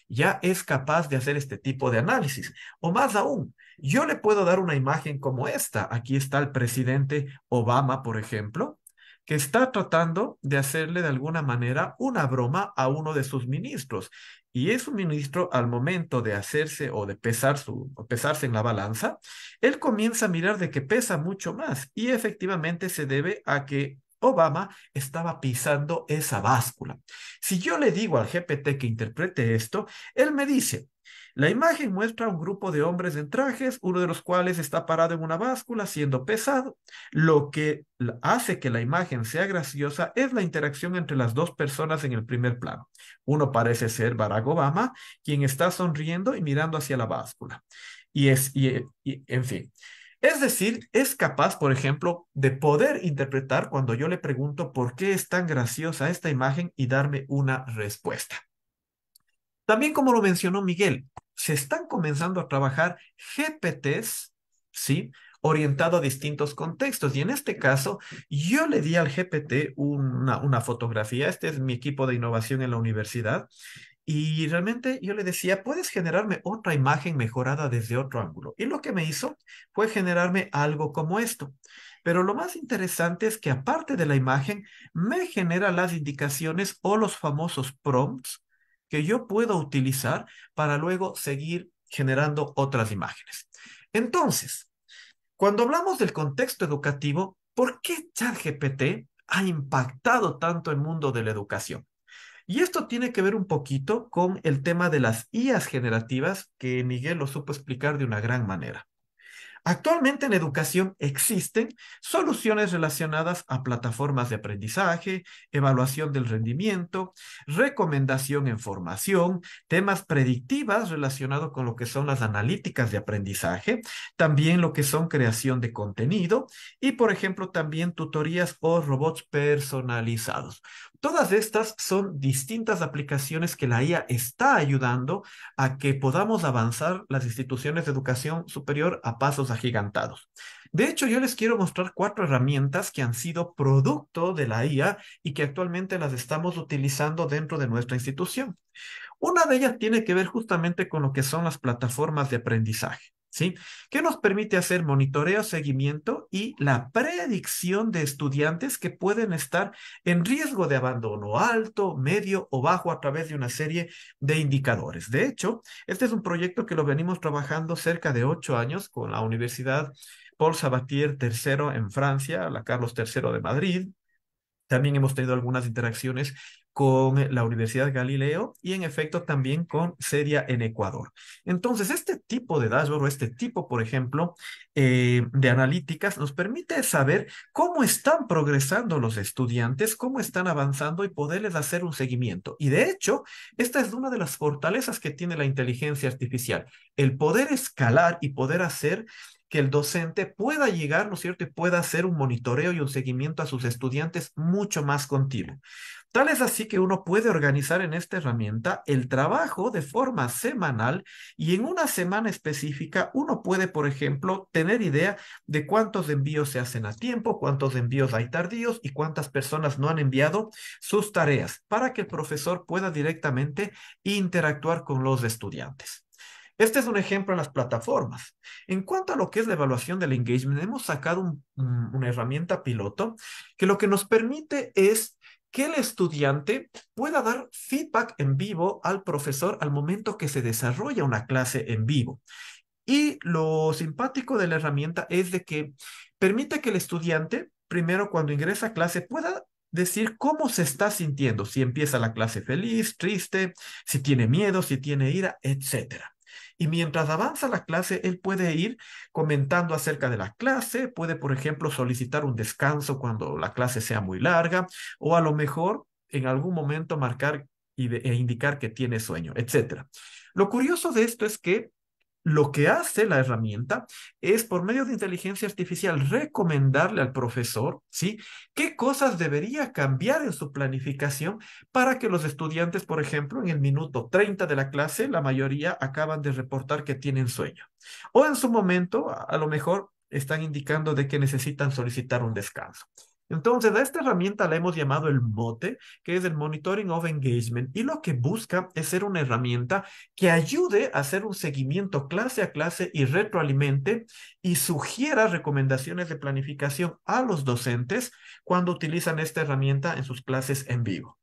Ya es capaz de hacer este tipo de análisis. O más aún, yo le puedo dar una imagen como esta. Aquí está el presidente Obama, por ejemplo, que está tratando de hacerle de alguna manera una broma a uno de sus ministros. Y es un ministro al momento de hacerse o de pesar su, o pesarse en la balanza, él comienza a mirar de que pesa mucho más y efectivamente se debe a que Obama estaba pisando esa báscula. Si yo le digo al GPT que interprete esto, él me dice, la imagen muestra a un grupo de hombres en trajes, uno de los cuales está parado en una báscula siendo pesado. Lo que hace que la imagen sea graciosa es la interacción entre las dos personas en el primer plano. Uno parece ser Barack Obama, quien está sonriendo y mirando hacia la báscula. Y es, y, en fin. Es decir, es capaz, por ejemplo, de poder interpretar cuando yo le pregunto por qué es tan graciosa esta imagen y darme una respuesta. También como lo mencionó Miguel, se están comenzando a trabajar GPTs, ¿sí? orientado a distintos contextos. Y en este caso, yo le di al GPT una, una fotografía, este es mi equipo de innovación en la universidad, y realmente yo le decía, puedes generarme otra imagen mejorada desde otro ángulo. Y lo que me hizo fue generarme algo como esto. Pero lo más interesante es que aparte de la imagen, me genera las indicaciones o los famosos prompts que yo puedo utilizar para luego seguir generando otras imágenes. Entonces, cuando hablamos del contexto educativo, ¿por qué ChatGPT ha impactado tanto el mundo de la educación? Y esto tiene que ver un poquito con el tema de las IAs generativas que Miguel lo supo explicar de una gran manera. Actualmente en educación existen soluciones relacionadas a plataformas de aprendizaje, evaluación del rendimiento, recomendación en formación, temas predictivas relacionados con lo que son las analíticas de aprendizaje, también lo que son creación de contenido y, por ejemplo, también tutorías o robots personalizados. Todas estas son distintas aplicaciones que la IA está ayudando a que podamos avanzar las instituciones de educación superior a pasos agigantados. De hecho, yo les quiero mostrar cuatro herramientas que han sido producto de la IA y que actualmente las estamos utilizando dentro de nuestra institución. Una de ellas tiene que ver justamente con lo que son las plataformas de aprendizaje. ¿sí? Que nos permite hacer monitoreo, seguimiento y la predicción de estudiantes que pueden estar en riesgo de abandono alto, medio o bajo a través de una serie de indicadores. De hecho, este es un proyecto que lo venimos trabajando cerca de ocho años con la Universidad Paul Sabatier III en Francia, la Carlos III de Madrid, también hemos tenido algunas interacciones con eh, la Universidad Galileo y en efecto también con Seria en Ecuador. Entonces, este tipo de dashboard o este tipo, por ejemplo, eh, de analíticas nos permite saber cómo están progresando los estudiantes, cómo están avanzando y poderles hacer un seguimiento. Y de hecho, esta es una de las fortalezas que tiene la inteligencia artificial, el poder escalar y poder hacer que el docente pueda llegar, ¿no es cierto?, y pueda hacer un monitoreo y un seguimiento a sus estudiantes mucho más continuo. Tal es así que uno puede organizar en esta herramienta el trabajo de forma semanal y en una semana específica uno puede, por ejemplo, tener idea de cuántos envíos se hacen a tiempo, cuántos envíos hay tardíos y cuántas personas no han enviado sus tareas para que el profesor pueda directamente interactuar con los estudiantes. Este es un ejemplo en las plataformas. En cuanto a lo que es la evaluación del engagement, hemos sacado una herramienta piloto que lo que nos permite es que el estudiante pueda dar feedback en vivo al profesor al momento que se desarrolla una clase en vivo. Y lo simpático de la herramienta es de que permite que el estudiante, primero cuando ingresa a clase, pueda decir cómo se está sintiendo, si empieza la clase feliz, triste, si tiene miedo, si tiene ira, etcétera. Y mientras avanza la clase, él puede ir comentando acerca de la clase, puede, por ejemplo, solicitar un descanso cuando la clase sea muy larga, o a lo mejor en algún momento marcar e indicar que tiene sueño, etc. Lo curioso de esto es que lo que hace la herramienta es por medio de inteligencia artificial recomendarle al profesor, ¿sí? ¿Qué cosas debería cambiar en su planificación para que los estudiantes, por ejemplo, en el minuto 30 de la clase, la mayoría acaban de reportar que tienen sueño? O en su momento, a lo mejor están indicando de que necesitan solicitar un descanso. Entonces, a esta herramienta la hemos llamado el MOTE, que es el Monitoring of Engagement, y lo que busca es ser una herramienta que ayude a hacer un seguimiento clase a clase y retroalimente y sugiera recomendaciones de planificación a los docentes cuando utilizan esta herramienta en sus clases en vivo.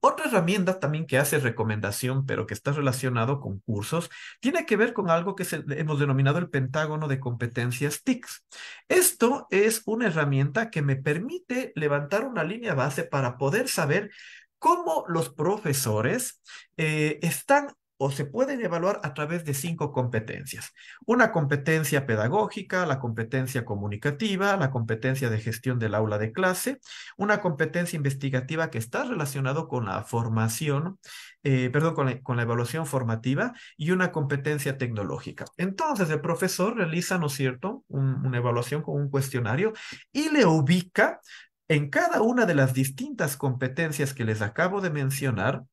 Otra herramienta también que hace recomendación, pero que está relacionado con cursos, tiene que ver con algo que hemos denominado el Pentágono de Competencias TICS. Esto es una herramienta que me permite levantar una línea base para poder saber cómo los profesores eh, están o se pueden evaluar a través de cinco competencias. Una competencia pedagógica, la competencia comunicativa, la competencia de gestión del aula de clase, una competencia investigativa que está relacionado con la formación, eh, perdón, con la, evaluación formativa y una competencia tecnológica. Entonces el profesor realiza, ¿no es cierto?, una evaluación con un cuestionario y le ubica en cada una de las distintas competencias que les acabo de mencionar,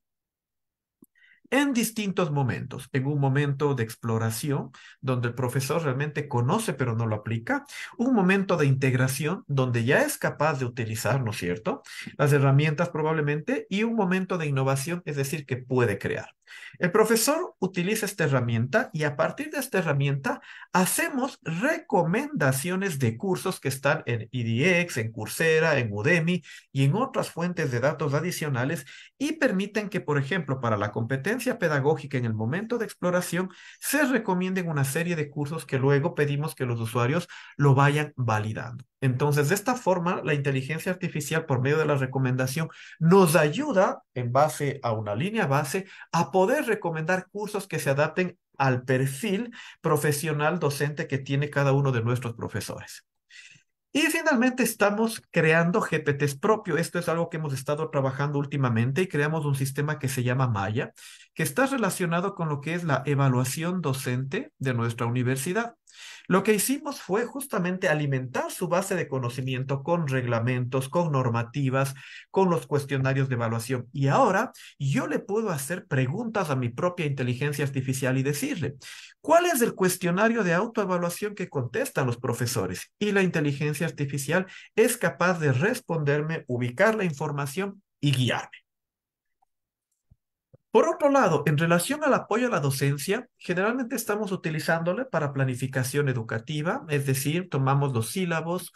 en distintos momentos, en un momento de exploración donde el profesor realmente conoce pero no lo aplica, un momento de integración donde ya es capaz de utilizar, ¿no es cierto?, las herramientas probablemente y un momento de innovación, es decir, que puede crear. El profesor utiliza esta herramienta y a partir de esta herramienta hacemos recomendaciones de cursos que están en EDX, en Coursera, en Udemy y en otras fuentes de datos adicionales y permiten que, por ejemplo, para la competencia pedagógica en el momento de exploración, se recomienden una serie de cursos que luego pedimos que los usuarios lo vayan validando. Entonces, de esta forma, la inteligencia artificial, por medio de la recomendación, nos ayuda, en base a una línea base, a poder recomendar cursos que se adapten al perfil profesional docente que tiene cada uno de nuestros profesores. Y finalmente estamos creando GPTs propio. Esto es algo que hemos estado trabajando últimamente y creamos un sistema que se llama Maya, que está relacionado con lo que es la evaluación docente de nuestra universidad. Lo que hicimos fue justamente alimentar su base de conocimiento con reglamentos, con normativas, con los cuestionarios de evaluación. Y ahora yo le puedo hacer preguntas a mi propia inteligencia artificial y decirle, ¿cuál es el cuestionario de autoevaluación que contestan los profesores? Y la inteligencia artificial es capaz de responderme, ubicar la información y guiarme. Por otro lado, en relación al apoyo a la docencia, generalmente estamos utilizándole para planificación educativa, es decir, tomamos los sílabos,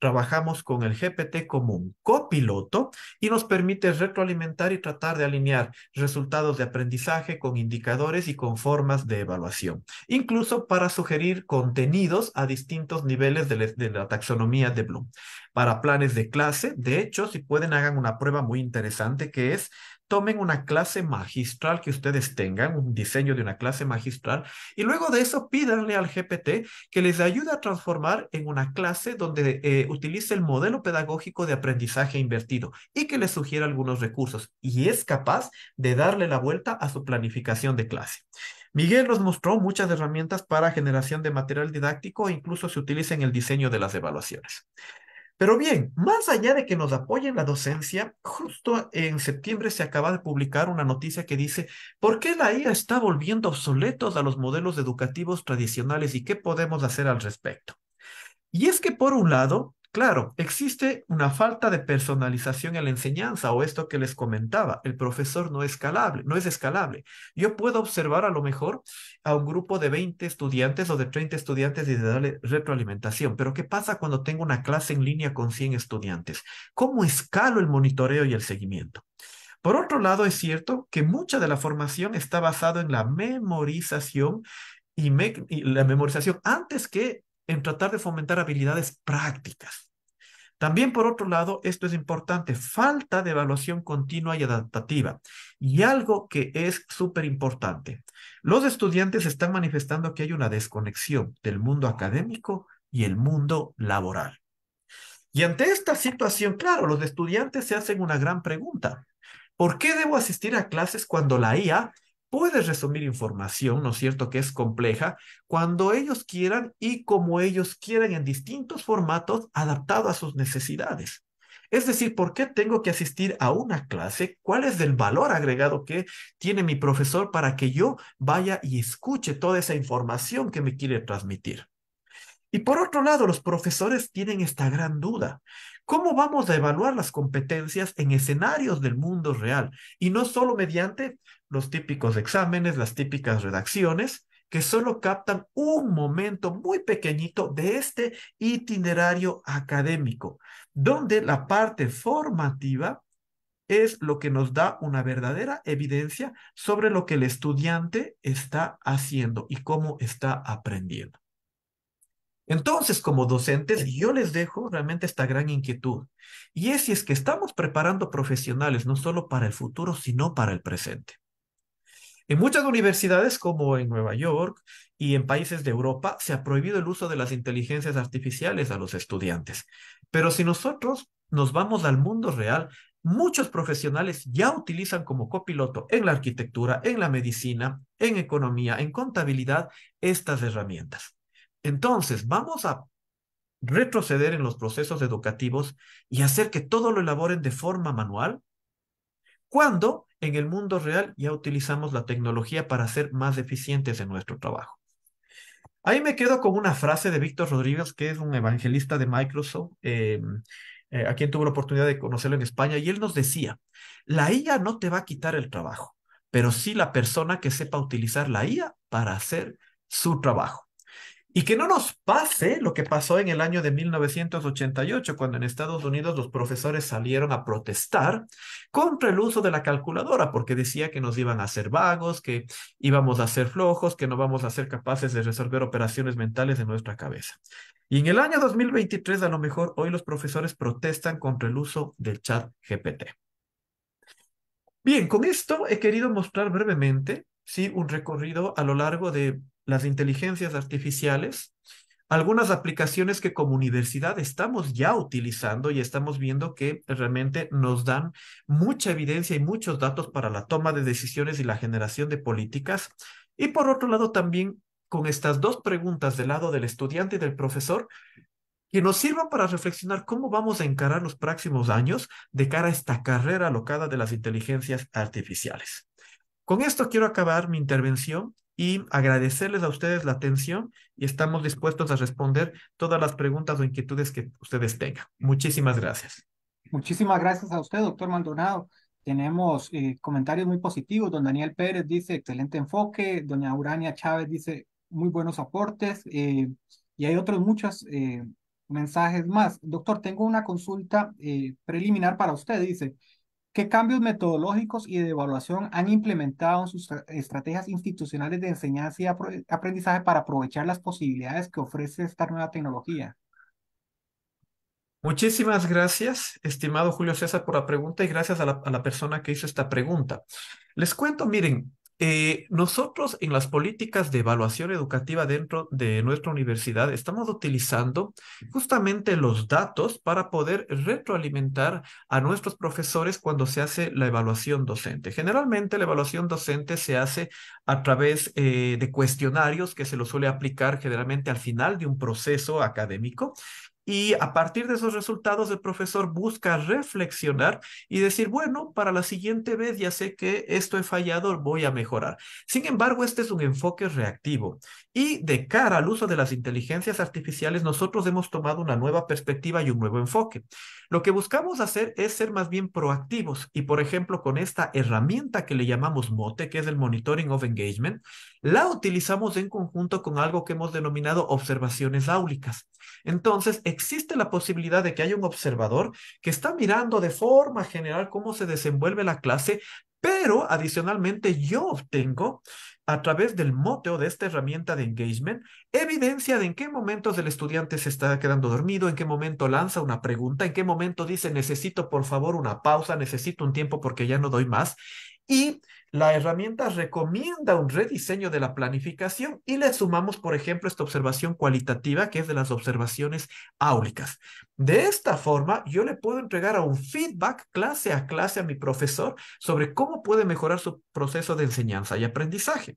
trabajamos con el GPT como un copiloto y nos permite retroalimentar y tratar de alinear resultados de aprendizaje con indicadores y con formas de evaluación, incluso para sugerir contenidos a distintos niveles de, la taxonomía de Bloom. Para planes de clase, de hecho, si pueden, hagan una prueba muy interesante que es tomen una clase magistral que ustedes tengan, un diseño de una clase magistral, y luego de eso pídanle al GPT que les ayude a transformar en una clase donde eh, utilice el modelo pedagógico de aprendizaje invertido y que les sugiera algunos recursos. Y es capaz de darle la vuelta a su planificación de clase. Miguel nos mostró muchas herramientas para generación de material didáctico e incluso se utiliza en el diseño de las evaluaciones. Pero bien, más allá de que nos apoyen la docencia, justo en septiembre se acaba de publicar una noticia que dice, ¿por qué la IA está volviendo obsoletos a los modelos educativos tradicionales y qué podemos hacer al respecto? Y es que por un lado, Claro, existe una falta de personalización en la enseñanza o esto que les comentaba, el profesor no es escalable, no es escalable. Yo puedo observar a lo mejor a un grupo de 20 estudiantes o de 30 estudiantes y de darle retroalimentación, pero ¿qué pasa cuando tengo una clase en línea con 100 estudiantes? ¿Cómo escalo el monitoreo y el seguimiento? Por otro lado, es cierto que mucha de la formación está basada en la memorización y, la memorización antes que en tratar de fomentar habilidades prácticas. También, por otro lado, esto es importante, falta de evaluación continua y adaptativa. Y algo que es súper importante, los estudiantes están manifestando que hay una desconexión del mundo académico y el mundo laboral. Y ante esta situación, claro, los estudiantes se hacen una gran pregunta. ¿Por qué debo asistir a clases cuando la IA puedes resumir información, ¿no es cierto?, que es compleja, cuando ellos quieran y como ellos quieran en distintos formatos adaptado a sus necesidades. Es decir, ¿por qué tengo que asistir a una clase? ¿Cuál es el valor agregado que tiene mi profesor para que yo vaya y escuche toda esa información que me quiere transmitir? Y por otro lado, los profesores tienen esta gran duda. ¿Cómo vamos a evaluar las competencias en escenarios del mundo real? Y no solo mediante los típicos exámenes, las típicas redacciones, que solo captan un momento muy pequeñito de este itinerario académico, donde la parte formativa es lo que nos da una verdadera evidencia sobre lo que el estudiante está haciendo y cómo está aprendiendo. Entonces, como docentes, yo les dejo realmente esta gran inquietud. Y es si es que estamos preparando profesionales no solo para el futuro, sino para el presente. En muchas universidades, como en Nueva York y en países de Europa, se ha prohibido el uso de las inteligencias artificiales a los estudiantes. Pero si nosotros nos vamos al mundo real, muchos profesionales ya utilizan como copiloto en la arquitectura, en la medicina, en economía, en contabilidad, estas herramientas. Entonces, vamos a retroceder en los procesos educativos y hacer que todo lo elaboren de forma manual, cuando en el mundo real ya utilizamos la tecnología para ser más eficientes en nuestro trabajo. Ahí me quedo con una frase de Víctor Rodríguez, que es un evangelista de Microsoft, eh, eh, a quien tuve la oportunidad de conocerlo en España, y él nos decía, la IA no te va a quitar el trabajo, pero sí la persona que sepa utilizar la IA para hacer su trabajo. Y que no nos pase lo que pasó en el año de 1988, cuando en Estados Unidos los profesores salieron a protestar contra el uso de la calculadora, porque decía que nos iban a hacer vagos, que íbamos a ser flojos, que no vamos a ser capaces de resolver operaciones mentales en nuestra cabeza. Y en el año 2023, a lo mejor hoy los profesores protestan contra el uso del chat GPT. Bien, con esto he querido mostrar brevemente ¿sí? un recorrido a lo largo de las inteligencias artificiales, algunas aplicaciones que como universidad estamos ya utilizando y estamos viendo que realmente nos dan mucha evidencia y muchos datos para la toma de decisiones y la generación de políticas. Y por otro lado, también con estas dos preguntas del lado del estudiante y del profesor, que nos sirvan para reflexionar cómo vamos a encarar los próximos años de cara a esta carrera alocada de las inteligencias artificiales. Con esto quiero acabar mi intervención y agradecerles a ustedes la atención y estamos dispuestos a responder todas las preguntas o inquietudes que ustedes tengan. Muchísimas gracias. Muchísimas gracias a usted, doctor Maldonado. Tenemos eh, comentarios muy positivos. Don Daniel Pérez dice excelente enfoque. Doña Urania Chávez dice muy buenos aportes. Eh, y hay otros muchos eh, mensajes más. Doctor, tengo una consulta preliminar para usted. Dice, ¿Qué cambios metodológicos y de evaluación han implementado en sus estrategias institucionales de enseñanza y aprendizaje para aprovechar las posibilidades que ofrece esta nueva tecnología? Muchísimas gracias, estimado Julio César, por la pregunta y gracias a la, persona que hizo esta pregunta. Les cuento, miren, eh, nosotros en las políticas de evaluación educativa dentro de nuestra universidad estamos utilizando justamente los datos para poder retroalimentar a nuestros profesores cuando se hace la evaluación docente. Generalmente la evaluación docente se hace a través eh, de cuestionarios que se lo suele aplicar generalmente al final de un proceso académico y a partir de esos resultados, el profesor busca reflexionar y decir, bueno, para la siguiente vez ya sé que esto he fallado, voy a mejorar. Sin embargo, este es un enfoque reactivo. Y de cara al uso de las inteligencias artificiales, nosotros hemos tomado una nueva perspectiva y un nuevo enfoque. Lo que buscamos hacer es ser más bien proactivos. Y por ejemplo, con esta herramienta que le llamamos MOTE, que es el Monitoring of Engagement, la utilizamos en conjunto con algo que hemos denominado observaciones áulicas. Entonces, existe la posibilidad de que haya un observador que está mirando de forma general cómo se desenvuelve la clase, pero adicionalmente yo obtengo a través del moteo de esta herramienta de engagement, evidencia de en qué momentos el estudiante se está quedando dormido, en qué momento lanza una pregunta, en qué momento dice necesito por favor una pausa, necesito un tiempo porque ya no doy más. Y la herramienta recomienda un rediseño de la planificación y le sumamos, por ejemplo, esta observación cualitativa que es de las observaciones áulicas. De esta forma, yo le puedo entregar a un feedback clase a clase a mi profesor sobre cómo puede mejorar su proceso de enseñanza y aprendizaje.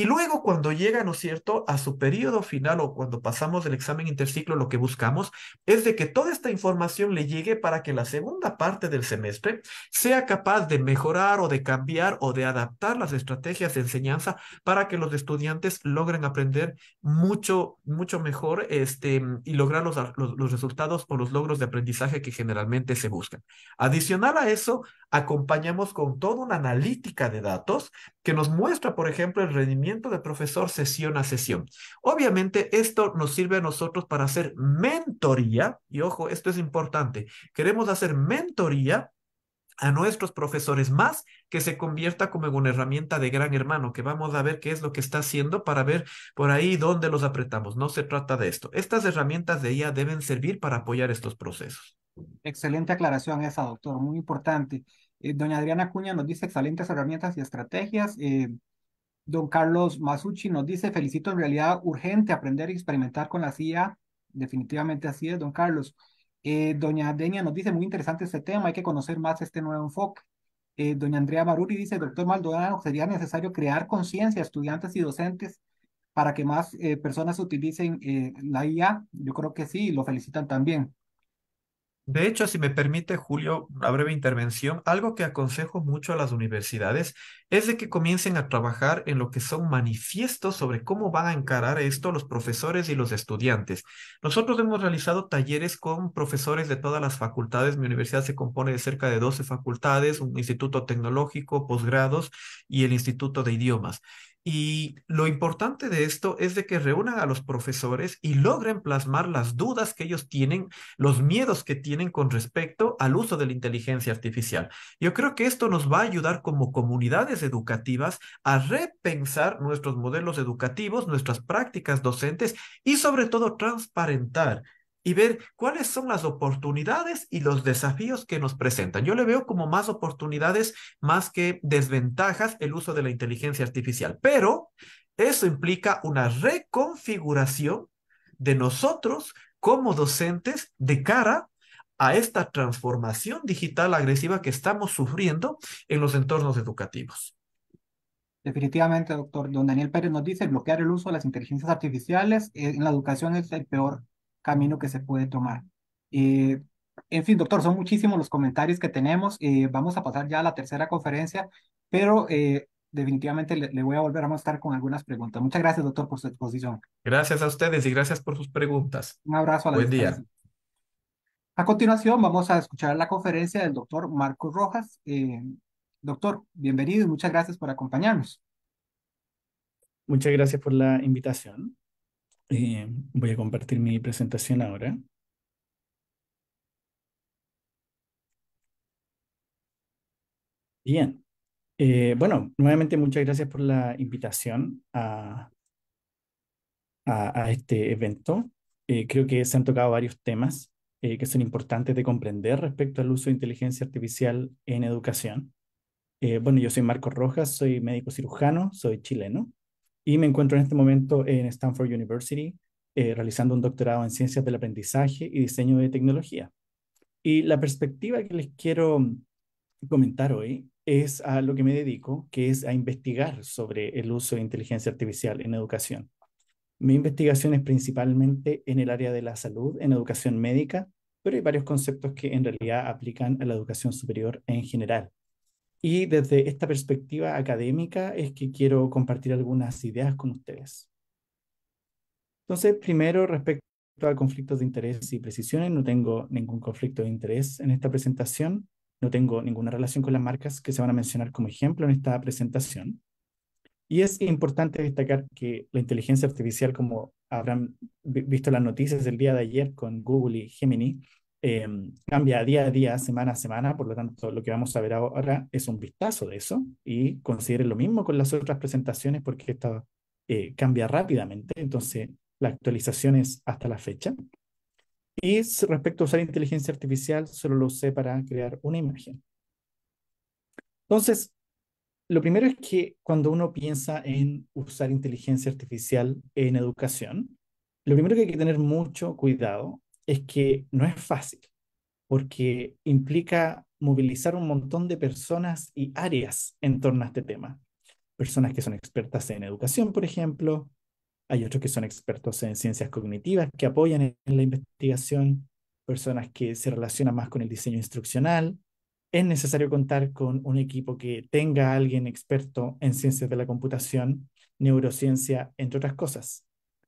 Y luego cuando llega, ¿no es cierto?, a su periodo final o cuando pasamos el examen interciclo, lo que buscamos es de que toda esta información le llegue para que la segunda parte del semestre sea capaz de mejorar o de cambiar o de adaptar las estrategias de enseñanza para que los estudiantes logren aprender mucho, mucho mejor este, y lograr los, los resultados o los logros de aprendizaje que generalmente se buscan. Adicional a eso, acompañamos con toda una analítica de datos que nos muestra, por ejemplo, el rendimiento del profesor sesión a sesión. Obviamente, esto nos sirve a nosotros para hacer mentoría, y ojo, esto es importante, queremos hacer mentoría a nuestros profesores más que se convierta como en una herramienta de gran hermano, que vamos a ver qué es lo que está haciendo para ver por ahí dónde los apretamos. No se trata de esto. Estas herramientas de IA deben servir para apoyar estos procesos. Excelente aclaración esa, doctor, muy importante. Eh, doña Adriana Cuña nos dice excelentes herramientas y estrategias. Eh, don Carlos Masucci nos dice, felicito en realidad urgente aprender y experimentar con la CIA. Definitivamente así es, don Carlos. Eh, doña Deña nos dice, muy interesante este tema, hay que conocer más este nuevo enfoque. doña Andrea Maruri dice, doctor Maldonado, sería necesario crear conciencia, estudiantes y docentes, para que más personas utilicen la IA. Yo creo que sí, lo felicitan también. De hecho, si me permite, Julio, una breve intervención, algo que aconsejo mucho a las universidades es de que comiencen a trabajar en lo que son manifiestos sobre cómo van a encarar esto los profesores y los estudiantes. Nosotros hemos realizado talleres con profesores de todas las facultades. Mi universidad se compone de cerca de 12 facultades, un instituto tecnológico, posgrados y el Instituto de Idiomas. Y lo importante de esto es de que reúnan a los profesores y logren plasmar las dudas que ellos tienen, los miedos que tienen con respecto al uso de la inteligencia artificial. Yo creo que esto nos va a ayudar como comunidades educativas a repensar nuestros modelos educativos, nuestras prácticas docentes y sobre todo transparentar y ver cuáles son las oportunidades y los desafíos que nos presentan. Yo le veo como más oportunidades más que desventajas el uso de la inteligencia artificial, pero eso implica una reconfiguración de nosotros como docentes de cara a esta transformación digital agresiva que estamos sufriendo en los entornos educativos. Definitivamente, doctor. Don Daniel Pérez nos dice, bloquear el uso de las inteligencias artificiales eh, en la educación es el peor camino que se puede tomar. Eh, en fin, doctor, son muchísimos los comentarios que tenemos. Eh, vamos a pasar ya a la tercera conferencia, pero eh, definitivamente le, voy a volver a mostrar con algunas preguntas. Muchas gracias, doctor, por su exposición. Gracias a ustedes y gracias por sus preguntas. Un abrazo a la Buen día. A continuación, vamos a escuchar la conferencia del doctor Marcos Rojas. doctor, bienvenido y muchas gracias por acompañarnos. Muchas gracias por la invitación. Eh, voy a compartir mi presentación ahora. Bien. Eh, bueno, nuevamente muchas gracias por la invitación a, a, este evento. Eh, creo que se han tocado varios temas que son importantes de comprender respecto al uso de inteligencia artificial en educación. bueno, yo soy Marco Rojas, soy médico cirujano, soy chileno y me encuentro en este momento en Stanford University eh, realizando un doctorado en ciencias del aprendizaje y diseño de tecnología. Y la perspectiva que les quiero mm, comentar hoy es a lo que me dedico, que es a investigar sobre el uso de inteligencia artificial en educación. Mi investigación es principalmente en el área de la salud, en educación médica, pero hay varios conceptos que en realidad aplican a la educación superior en general. Y desde esta perspectiva académica es que quiero compartir algunas ideas con ustedes. Entonces, primero, respecto a conflictos de interés y precisiones, no tengo ningún conflicto de interés en esta presentación, no tengo ninguna relación con las marcas que se van a mencionar como ejemplo en esta presentación. Y es importante destacar que la inteligencia artificial, como habrán visto las noticias del día de ayer con Google y Gemini, Em, cambia día a día, semana a semana, por lo tanto lo que vamos a ver ahora es un vistazo de eso y considere lo mismo con las otras presentaciones porque esta eh, cambia rápidamente, entonces la actualización es hasta la fecha. Y respecto a usar inteligencia artificial, solo lo usé para crear una imagen. Entonces, lo primero es que cuando uno piensa en usar inteligencia artificial en educación, lo primero que hay que tener mucho cuidado es que no es fácil, porque implica movilizar un montón de personas y áreas en torno a este tema. Personas que son expertas en educación, por ejemplo, hay otros que son expertos en ciencias cognitivas que apoyan en la investigación, personas que se relacionan más con el diseño instruccional. Es necesario contar con un equipo que tenga a alguien experto en ciencias de la computación, neurociencia, entre otras cosas,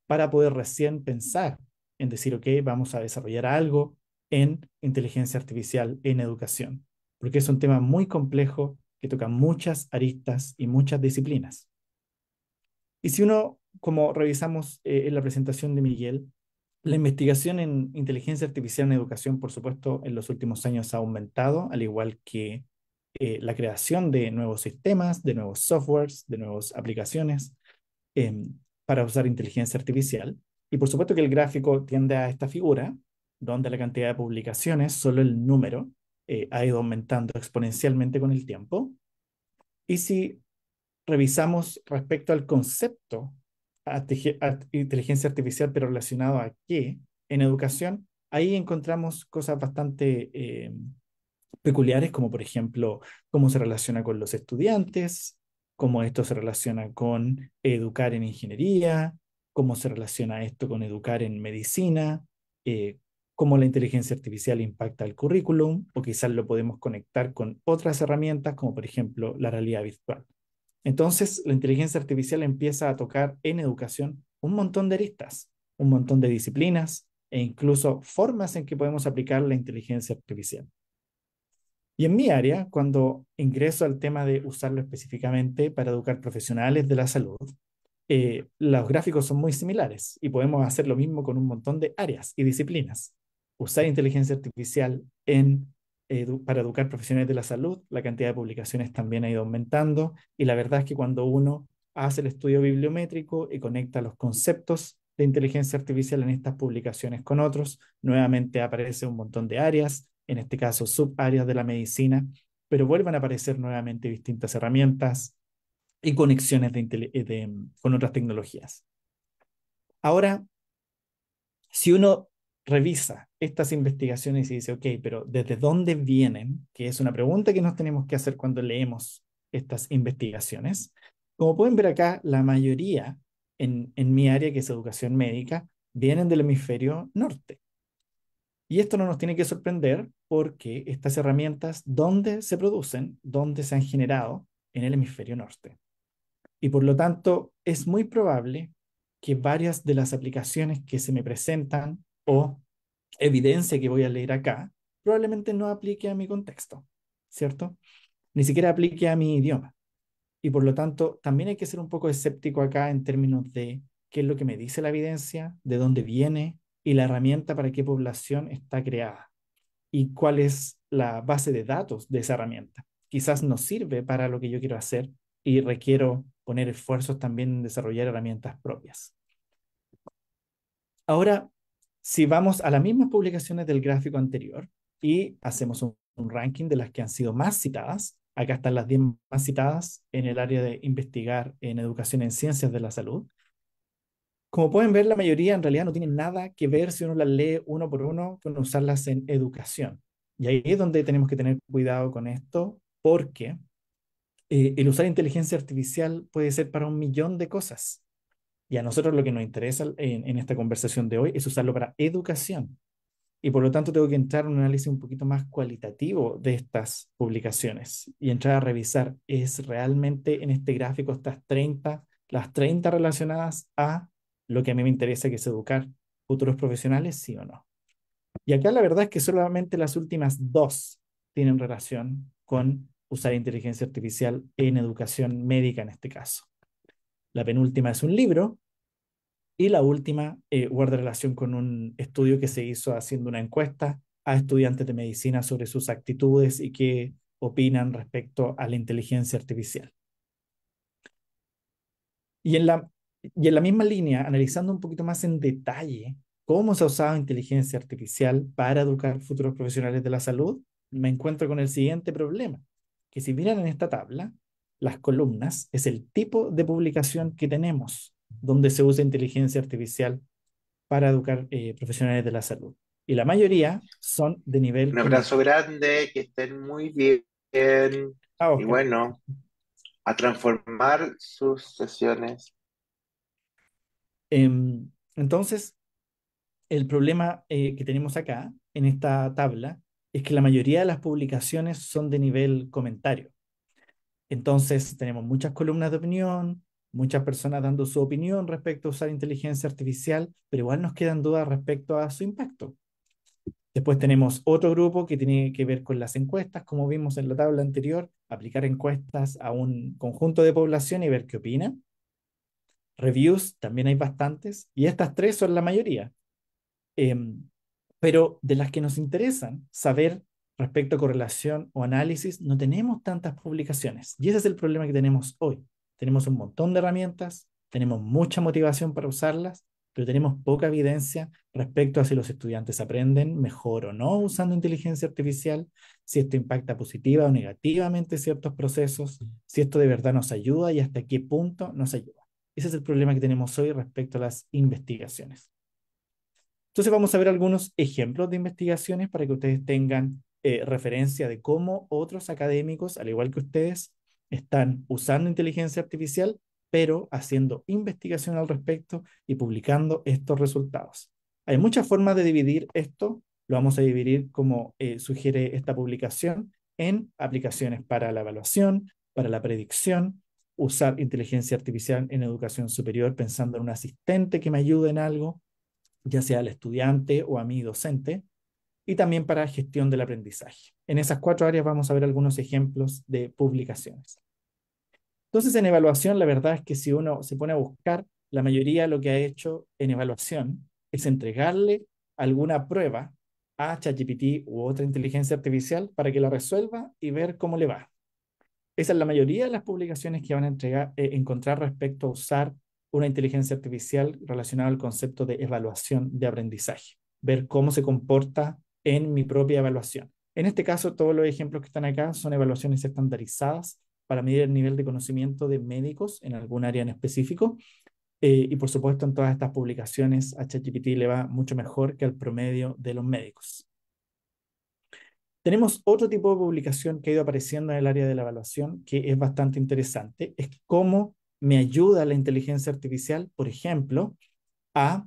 para poder recién pensar en decir, ok, vamos a desarrollar algo en inteligencia artificial, en educación, porque es un tema muy complejo que toca muchas aristas y muchas disciplinas. Y si uno, como revisamos eh, en la presentación de Miguel, la investigación en inteligencia artificial en educación, por supuesto, en los últimos años ha aumentado, al igual que eh, la creación de nuevos sistemas, de nuevos softwares, de nuevas aplicaciones em, para usar inteligencia artificial. Y por supuesto que el gráfico tiende a esta figura, donde la cantidad de publicaciones, solo el número, eh, ha ido aumentando exponencialmente con el tiempo. Y si revisamos respecto al concepto inteligencia artificial, pero relacionado a qué en educación, ahí encontramos cosas bastante eh, peculiares, como por ejemplo cómo se relaciona con los estudiantes, cómo esto se relaciona con educar en ingeniería, cómo se relaciona esto con educar en medicina, eh, cómo la inteligencia artificial impacta el currículum, o quizás lo podemos conectar con otras herramientas, como por ejemplo la realidad virtual. Entonces, la inteligencia artificial empieza a tocar en educación un montón de aristas, un montón de disciplinas e incluso formas en que podemos aplicar la inteligencia artificial. Y en mi área, cuando ingreso al tema de usarlo específicamente para educar profesionales de la salud, eh, los gráficos son muy similares y podemos hacer lo mismo con un montón de áreas y disciplinas. Usar inteligencia artificial en, para educar profesionales de la salud, la cantidad de publicaciones también ha ido aumentando y la verdad es que cuando uno hace el estudio bibliométrico y conecta los conceptos de inteligencia artificial en estas publicaciones con otros, nuevamente aparece un montón de áreas, en este caso subáreas de la medicina, pero vuelven a aparecer nuevamente distintas herramientas, y conexiones eh, con otras tecnologías. Ahora, si uno revisa estas investigaciones y dice, ok, pero ¿desde dónde vienen? Que es una pregunta que nos tenemos que hacer cuando leemos estas investigaciones. Como pueden ver acá, la mayoría en, en mi área, que es educación médica, vienen del hemisferio norte. Y esto no nos tiene que sorprender porque estas herramientas, ¿dónde se producen? ¿Dónde se han generado? En el hemisferio norte. Y por lo tanto, es muy probable que varias de las aplicaciones que se me presentan o evidencia que voy a leer acá, probablemente no aplique a mi contexto, ¿cierto? Ni siquiera aplique a mi idioma. Y por lo tanto, también hay que ser un poco escéptico acá en términos de qué es lo que me dice la evidencia, de dónde viene y la herramienta para qué población está creada y cuál es la base de datos de esa herramienta. Quizás no sirve para lo que yo quiero hacer, y requiero poner esfuerzos también en desarrollar herramientas propias. Ahora, si vamos a las mismas publicaciones del gráfico anterior y hacemos un, ranking de las que han sido más citadas, acá están las 10 más citadas en el área de investigar en educación en ciencias de la salud. Como pueden ver, la mayoría en realidad no tiene nada que ver si uno las lee uno por uno con usarlas en educación. Y ahí es donde tenemos que tener cuidado con esto, porque eh, el usar inteligencia artificial puede ser para un millón de cosas. Y a nosotros lo que nos interesa en, en esta conversación de hoy es usarlo para educación. Y por lo tanto tengo que entrar en un análisis un poquito más cualitativo de estas publicaciones y entrar a revisar, ¿es realmente en este gráfico estas 30, las 30 relacionadas a lo que a mí me interesa, que es educar futuros profesionales, sí o no? Y acá la verdad es que solamente las últimas dos tienen relación con usar inteligencia artificial en educación médica en este caso. La penúltima es un libro y la última eh, guarda relación con un estudio que se hizo haciendo una encuesta a estudiantes de medicina sobre sus actitudes y qué opinan respecto a la inteligencia artificial. Y en la, y en la misma línea, analizando un poquito más en detalle cómo se ha usado inteligencia artificial para educar futuros profesionales de la salud, me encuentro con el siguiente problema que si miran en esta tabla, las columnas es el tipo de publicación que tenemos donde se usa inteligencia artificial para educar eh, profesionales de la salud. Y la mayoría son de nivel... Un abrazo grande, que estén muy bien. Ah, y bueno, a transformar sus sesiones. Em, entonces, el problema eh, que tenemos acá, en esta tabla, es que la mayoría de las publicaciones son de nivel comentario. Entonces, tenemos muchas columnas de opinión, muchas personas dando su opinión respecto a usar inteligencia artificial, pero igual nos quedan dudas respecto a su impacto. Después tenemos otro grupo que tiene que ver con las encuestas, como vimos en la tabla anterior, aplicar encuestas a un conjunto de población y ver qué opina. Reviews, también hay bastantes, y estas tres son la mayoría. Em, pero de las que nos interesan saber respecto a correlación o análisis, no tenemos tantas publicaciones. Y ese es el problema que tenemos hoy. Tenemos un montón de herramientas, tenemos mucha motivación para usarlas, pero tenemos poca evidencia respecto a si los estudiantes aprenden mejor o no usando inteligencia artificial, si esto impacta positiva o negativamente ciertos procesos, si esto de verdad nos ayuda y hasta qué punto nos ayuda. Ese es el problema que tenemos hoy respecto a las investigaciones. Entonces vamos a ver algunos ejemplos de investigaciones para que ustedes tengan eh, referencia de cómo otros académicos, al igual que ustedes, están usando inteligencia artificial, pero haciendo investigación al respecto y publicando estos resultados. Hay muchas formas de dividir esto. Lo vamos a dividir, como eh, sugiere esta publicación, en aplicaciones para la evaluación, para la predicción, usar inteligencia artificial en educación superior pensando en un asistente que me ayude en algo, ya sea al estudiante o a mi docente, y también para gestión del aprendizaje. En esas cuatro áreas vamos a ver algunos ejemplos de publicaciones. Entonces, en evaluación, la verdad es que si uno se pone a buscar, la mayoría de lo que ha hecho en evaluación es entregarle alguna prueba a ChatGPT u otra inteligencia artificial para que la resuelva y ver cómo le va. Esa es la mayoría de las publicaciones que van a eh, encontrar respecto a usar una inteligencia artificial relacionada al concepto de evaluación de aprendizaje, ver cómo se comporta en mi propia evaluación. En este caso, todos los ejemplos que están acá son evaluaciones estandarizadas para medir el nivel de conocimiento de médicos en algún área en específico. Eh, y por supuesto, en todas estas publicaciones, ChatGPT le va mucho mejor que al promedio de los médicos. Tenemos otro tipo de publicación que ha ido apareciendo en el área de la evaluación que es bastante interesante, es cómo me ayuda la inteligencia artificial, por ejemplo, a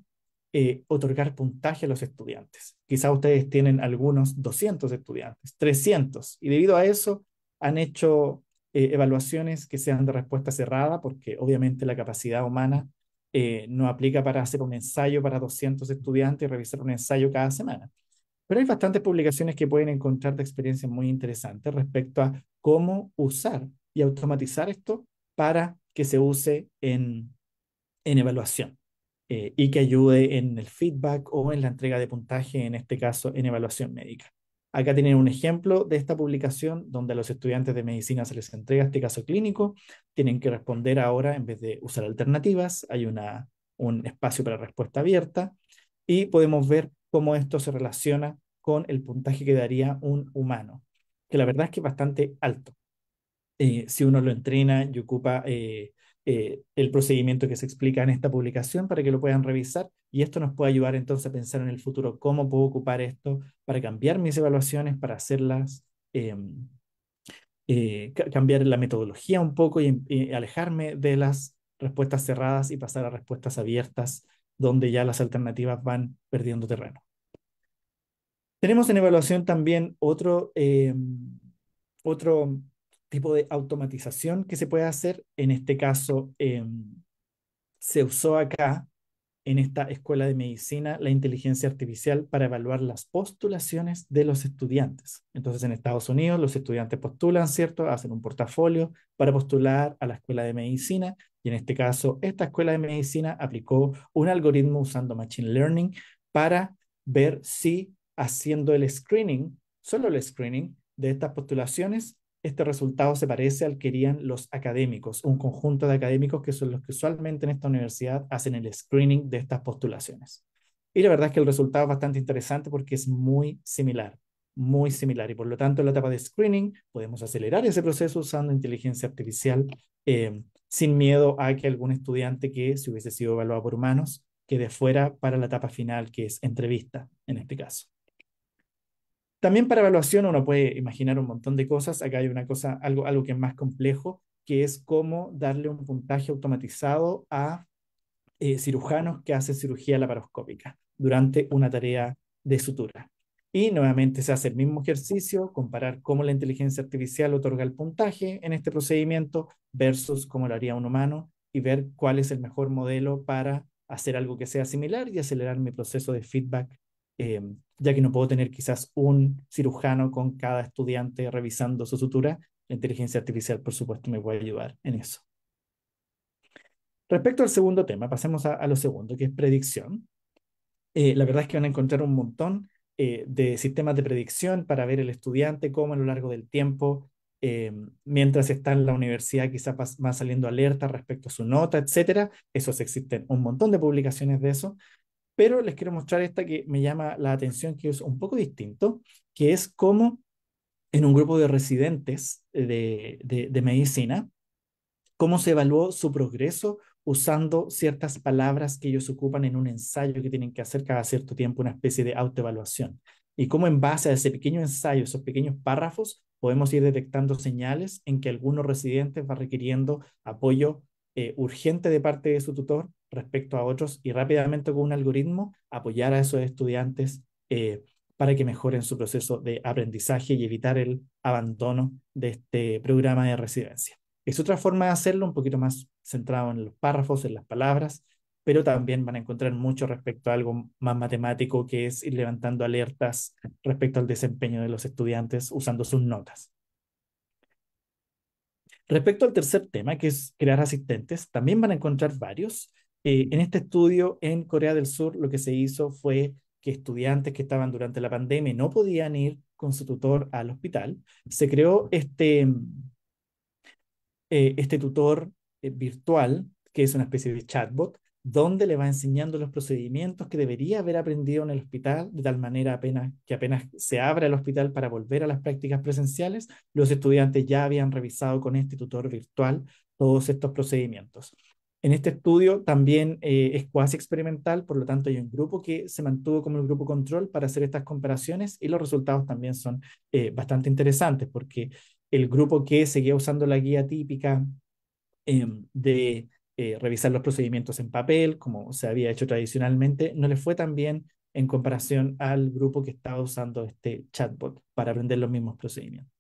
eh, otorgar puntaje a los estudiantes. Quizá ustedes tienen algunos 200 estudiantes, 300, y debido a eso han hecho eh, evaluaciones que sean de respuesta cerrada, porque obviamente la capacidad humana eh, no aplica para hacer un ensayo para 200 estudiantes y revisar un ensayo cada semana. Pero hay bastantes publicaciones que pueden encontrar de experiencias muy interesantes respecto a cómo usar y automatizar esto para que se use en, evaluación eh, y que ayude en el feedback o en la entrega de puntaje, en este caso en evaluación médica. Acá tienen un ejemplo de esta publicación donde a los estudiantes de medicina se les entrega este caso clínico. Tienen que responder ahora en vez de usar alternativas. Hay una, un espacio para respuesta abierta y podemos ver cómo esto se relaciona con el puntaje que daría un humano, que la verdad es que es bastante alto. Eh, si uno lo entrena y ocupa eh, eh, el procedimiento que se explica en esta publicación para que lo puedan revisar y esto nos puede ayudar entonces a pensar en el futuro cómo puedo ocupar esto para cambiar mis evaluaciones, para hacerlas, em, cambiar la metodología un poco y, alejarme de las respuestas cerradas y pasar a respuestas abiertas donde ya las alternativas van perdiendo terreno. Tenemos en evaluación también otro, em, otro tipo de automatización que se puede hacer. En este caso, em, se usó acá, en esta escuela de medicina, la inteligencia artificial para evaluar las postulaciones de los estudiantes. Entonces, en Estados Unidos, los estudiantes postulan, ¿cierto? Hacen un portafolio para postular a la escuela de medicina. Y en este caso, esta escuela de medicina aplicó un algoritmo usando Machine Learning para ver si haciendo el screening, solo el screening de estas postulaciones, este resultado se parece al que harían los académicos, un conjunto de académicos que son los que usualmente en esta universidad hacen el screening de estas postulaciones. Y la verdad es que el resultado es bastante interesante porque es muy similar, muy similar. Y por lo tanto, en la etapa de screening podemos acelerar ese proceso usando inteligencia artificial eh, sin miedo a que algún estudiante que se hubiese sido evaluado por humanos quede fuera para la etapa final, que es entrevista en este caso. También para evaluación uno puede imaginar un montón de cosas. Acá hay una cosa, algo, algo que es más complejo, que es cómo darle un puntaje automatizado a eh, cirujanos que hacen cirugía laparoscópica durante una tarea de sutura. Y nuevamente se hace el mismo ejercicio, comparar cómo la inteligencia artificial otorga el puntaje en este procedimiento versus cómo lo haría un humano y ver cuál es el mejor modelo para hacer algo que sea similar y acelerar mi proceso de feedback Em, ya que no puedo tener quizás un cirujano con cada estudiante revisando su sutura, la inteligencia artificial, por supuesto, me puede ayudar en eso. Respecto al segundo tema, pasemos a, lo segundo, que es predicción. Eh, la verdad es que van a encontrar un montón eh, de sistemas de predicción para ver el estudiante, cómo a lo largo del tiempo, em, mientras está en la universidad, quizás va, saliendo alerta respecto a su nota, etcétera. esos existen un montón de publicaciones de eso pero les quiero mostrar esta que me llama la atención, que es un poco distinto, que es cómo en un grupo de residentes de, medicina, cómo se evaluó su progreso usando ciertas palabras que ellos ocupan en un ensayo que tienen que hacer cada cierto tiempo, una especie de autoevaluación. Y cómo en base a ese pequeño ensayo, esos pequeños párrafos, podemos ir detectando señales en que algunos residentes va requiriendo apoyo eh, urgente de parte de su tutor respecto a otros y rápidamente con un algoritmo apoyar a esos estudiantes eh, para que mejoren su proceso de aprendizaje y evitar el abandono de este programa de residencia. Es otra forma de hacerlo, un poquito más centrado en los párrafos, en las palabras, pero también van a encontrar mucho respecto a algo más matemático, que es ir levantando alertas respecto al desempeño de los estudiantes usando sus notas. Respecto al tercer tema, que es crear asistentes, también van a encontrar varios, eh, en este estudio en Corea del Sur lo que se hizo fue que estudiantes que estaban durante la pandemia no podían ir con su tutor al hospital, se creó este, mm, eh, este tutor eh, virtual, que es una especie de chatbot, donde le va enseñando los procedimientos que debería haber aprendido en el hospital, de tal manera que apenas se abra el hospital para volver a las prácticas presenciales, los estudiantes ya habían revisado con este tutor virtual todos estos procedimientos. En este estudio también eh, es cuasi experimental, por lo tanto hay un grupo que se mantuvo como el grupo control para hacer estas comparaciones y los resultados también son eh, bastante interesantes porque el grupo que seguía usando la guía típica em, de eh, revisar los procedimientos en papel, como se había hecho tradicionalmente, no le fue tan bien en comparación al grupo que estaba usando este chatbot para aprender los mismos procedimientos.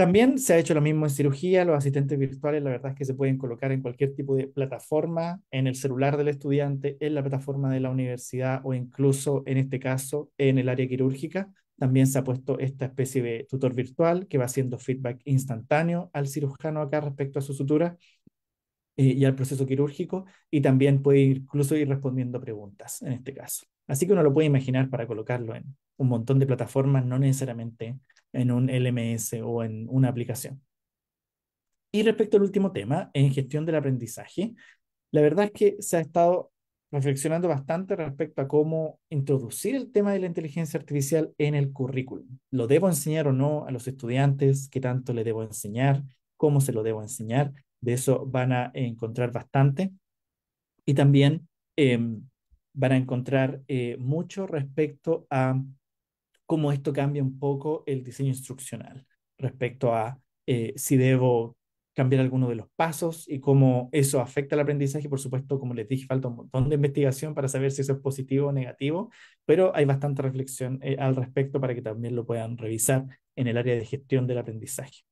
También se ha hecho lo mismo en cirugía, los asistentes virtuales, la verdad es que se pueden colocar en cualquier tipo de plataforma, en el celular del estudiante, en la plataforma de la universidad o incluso, en este caso, en el área quirúrgica. También se ha puesto esta especie de tutor virtual que va haciendo feedback instantáneo al cirujano acá respecto a su sutura eh, y al proceso quirúrgico y también puede incluso ir respondiendo preguntas en este caso. Así que uno lo puede imaginar para colocarlo en un montón de plataformas, no necesariamente en un LMS o en una aplicación. Y respecto al último tema, en gestión del aprendizaje, la verdad es que se ha estado reflexionando bastante respecto a cómo introducir el tema de la inteligencia artificial en el currículum. ¿Lo debo enseñar o no a los estudiantes? ¿Qué tanto le debo enseñar? ¿Cómo se lo debo enseñar? De eso van a encontrar bastante. Y también em, van a encontrar eh, mucho respecto a cómo esto cambia un poco el diseño instruccional respecto a eh, si debo cambiar alguno de los pasos y cómo eso afecta al aprendizaje. Por supuesto, como les dije, falta un montón de investigación para saber si eso es positivo o negativo, pero hay bastante reflexión eh, al respecto para que también lo puedan revisar en el área de gestión del aprendizaje.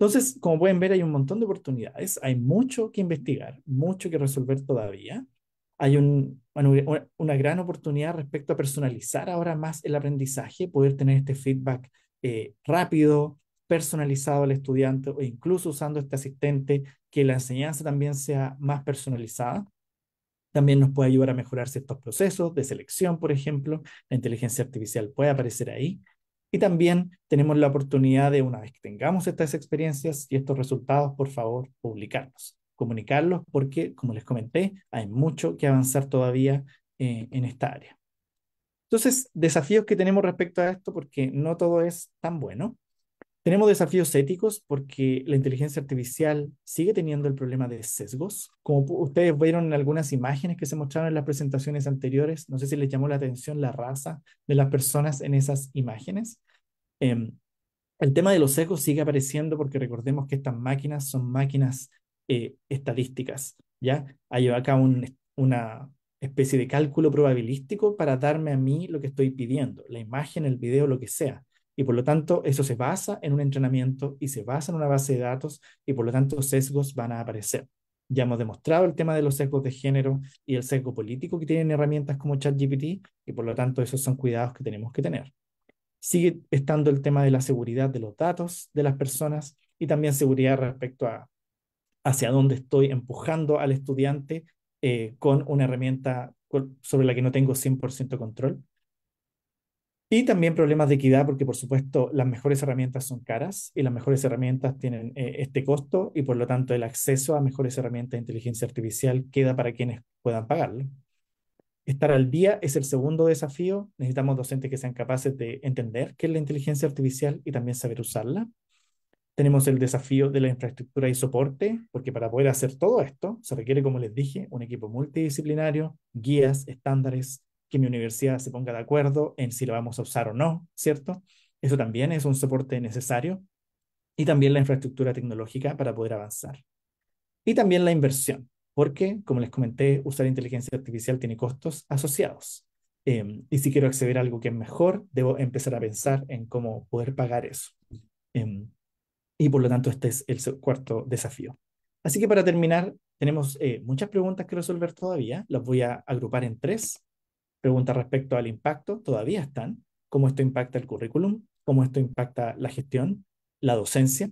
Entonces, como pueden ver, hay un montón de oportunidades, hay mucho que investigar, mucho que resolver todavía, hay una gran oportunidad respecto a personalizar ahora más el aprendizaje, poder tener este feedback eh, rápido, personalizado al estudiante o incluso usando este asistente, que la enseñanza también sea más personalizada. También nos puede ayudar a mejorar ciertos procesos de selección, por ejemplo. La inteligencia artificial puede aparecer ahí. Y también tenemos la oportunidad de, una vez que tengamos estas experiencias y estos resultados, por favor, publicarlos comunicarlos porque, como les comenté, hay mucho que avanzar todavía eh, en esta área. Entonces, desafíos que tenemos respecto a esto porque no todo es tan bueno. Tenemos desafíos éticos porque la inteligencia artificial sigue teniendo el problema de sesgos. Como ustedes vieron en algunas imágenes que se mostraron en las presentaciones anteriores, no sé si les llamó la atención la raza de las personas en esas imágenes. Em, el tema de los sesgos sigue apareciendo porque recordemos que estas máquinas son máquinas eh, estadísticas, ¿ya? hay acá una especie de cálculo probabilístico para darme a mí lo que estoy pidiendo, la imagen, el video, lo que sea. Y por lo tanto, eso se basa en un entrenamiento y se basa en una base de datos y por lo tanto sesgos van a aparecer. Ya hemos demostrado el tema de los sesgos de género y el sesgo político que tienen herramientas como ChatGPT y por lo tanto esos son cuidados que tenemos que tener. Sigue estando el tema de la seguridad de los datos de las personas y también seguridad respecto a hacia dónde estoy empujando al estudiante eh, con una herramienta sobre la que no tengo 100% control. Y también problemas de equidad, porque por supuesto las mejores herramientas son caras y las mejores herramientas tienen eh, este costo y por lo tanto el acceso a mejores herramientas de inteligencia artificial queda para quienes puedan pagarlo. Estar al día es el segundo desafío. Necesitamos docentes que sean capaces de entender qué es la inteligencia artificial y también saber usarla. Tenemos el desafío de la infraestructura y soporte, porque para poder hacer todo esto se requiere, como les dije, un equipo multidisciplinario, guías, estándares, que mi universidad se ponga de acuerdo en si lo vamos a usar o no, ¿cierto? Eso también es un soporte necesario. Y también la infraestructura tecnológica para poder avanzar. Y también la inversión, porque, como les comenté, usar inteligencia artificial tiene costos asociados. Em, y si quiero acceder a algo que es mejor, debo empezar a pensar en cómo poder pagar eso. Em, y por lo tanto este es el cuarto desafío. Así que para terminar, tenemos eh, muchas preguntas que resolver todavía. Las voy a agrupar en tres. Preguntas respecto al impacto, todavía están. ¿Cómo esto impacta el currículum? ¿Cómo esto impacta la gestión, la docencia,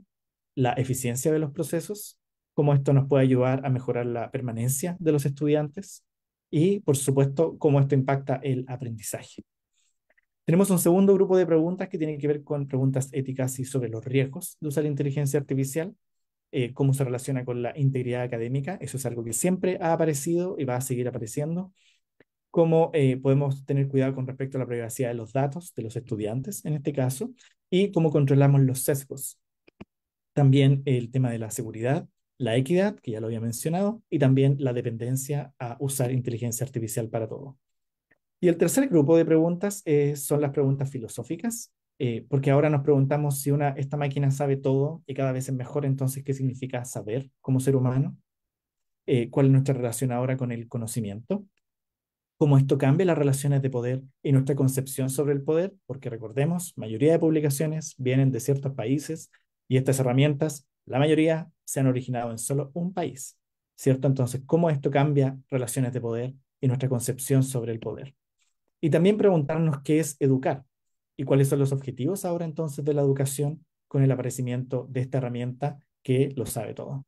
la eficiencia de los procesos? ¿Cómo esto nos puede ayudar a mejorar la permanencia de los estudiantes? Y, por supuesto, cómo esto impacta el aprendizaje. Tenemos un segundo grupo de preguntas que tienen que ver con preguntas éticas y sobre los riesgos de usar inteligencia artificial, eh, cómo se relaciona con la integridad académica, eso es algo que siempre ha aparecido y va a seguir apareciendo, cómo eh, podemos tener cuidado con respecto a la privacidad de los datos de los estudiantes en este caso, y cómo controlamos los sesgos. También el tema de la seguridad, la equidad, que ya lo había mencionado, y también la dependencia a usar inteligencia artificial para todo. Y el tercer grupo de preguntas eh, son las preguntas filosóficas, eh, porque ahora nos preguntamos si esta máquina sabe todo y cada vez es mejor, entonces, ¿qué significa saber como ser humano? Eh, ¿Cuál es nuestra relación ahora con el conocimiento? ¿Cómo esto cambia las relaciones de poder y nuestra concepción sobre el poder? Porque recordemos, mayoría de publicaciones vienen de ciertos países y estas herramientas, la mayoría, se han originado en solo un país, ¿cierto? Entonces, ¿cómo esto cambia relaciones de poder y nuestra concepción sobre el poder? Y también preguntarnos qué es educar y cuáles son los objetivos ahora entonces de la educación con el aparecimiento de esta herramienta que lo sabe todo.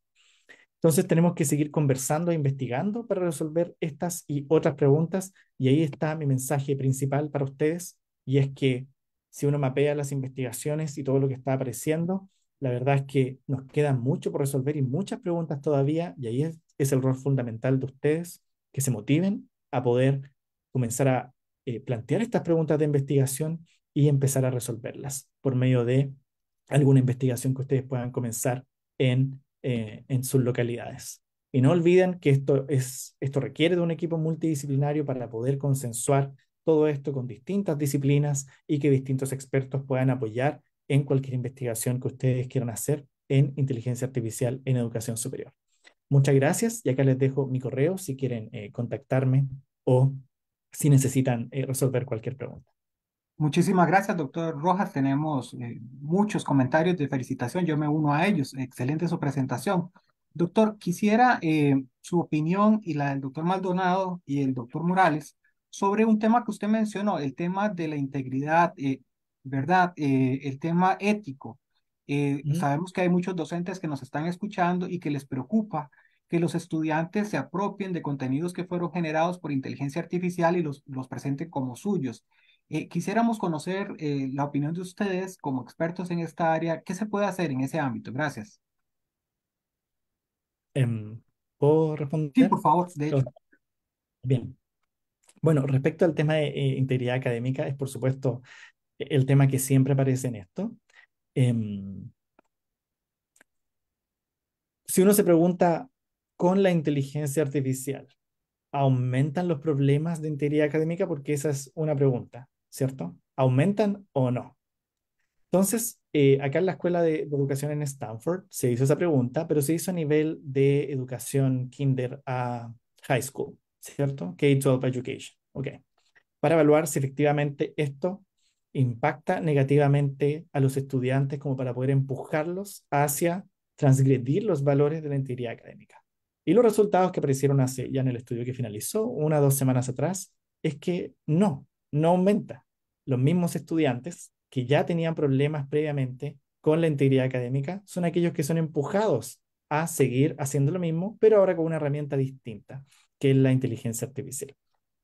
Entonces tenemos que seguir conversando e investigando para resolver estas y otras preguntas y ahí está mi mensaje principal para ustedes y es que si uno mapea las investigaciones y todo lo que está apareciendo, la verdad es que nos queda mucho por resolver y muchas preguntas todavía y ahí es, es el rol fundamental de ustedes que se motiven a poder comenzar a eh, plantear estas preguntas de investigación y empezar a resolverlas por medio de alguna investigación que ustedes puedan comenzar eh, en, sus localidades. Y no olviden que esto, es, esto requiere de un equipo multidisciplinario para poder consensuar todo esto con distintas disciplinas y que distintos expertos puedan apoyar en cualquier investigación que ustedes quieran hacer en inteligencia artificial en educación superior. Muchas gracias y acá les dejo mi correo si quieren eh, contactarme o si necesitan eh, resolver cualquier pregunta. Muchísimas gracias, doctor Rojas. Tenemos eh, muchos comentarios de felicitación. Yo me uno a ellos. Excelente su presentación. Doctor, quisiera eh, su opinión y la del doctor Maldonado y el doctor Morales sobre un tema que usted mencionó, el tema de la integridad, ¿verdad? el tema ético. Sabemos que hay muchos docentes que nos están escuchando y que les preocupa que los estudiantes se apropien de contenidos que fueron generados por inteligencia artificial y los, los presenten como suyos. Eh, quisiéramos conocer eh, la opinión de ustedes como expertos en esta área. ¿Qué se puede hacer en ese ámbito? Gracias. Em, ¿Puedo responder? Sí, por favor, Bien. Bueno, respecto al tema de eh, integridad académica, es por supuesto el tema que siempre aparece en esto. Em, si uno se pregunta con la inteligencia artificial, ¿aumentan los problemas de integridad académica? Porque esa es una pregunta, ¿cierto? ¿Aumentan o no? Entonces, eh, acá en la Escuela de Educación en Stanford se hizo esa pregunta, pero se hizo a nivel de educación kinder a high school, ¿cierto? K-12 education. Ok. Para evaluar si efectivamente esto impacta negativamente a los estudiantes como para poder empujarlos hacia transgredir los valores de la integridad académica. Y los resultados que aparecieron hace, ya en el estudio que finalizó, una o dos semanas atrás, es que no, no aumenta. Los mismos estudiantes que ya tenían problemas previamente con la integridad académica son aquellos que son empujados a seguir haciendo lo mismo, pero ahora con una herramienta distinta, que es la inteligencia artificial.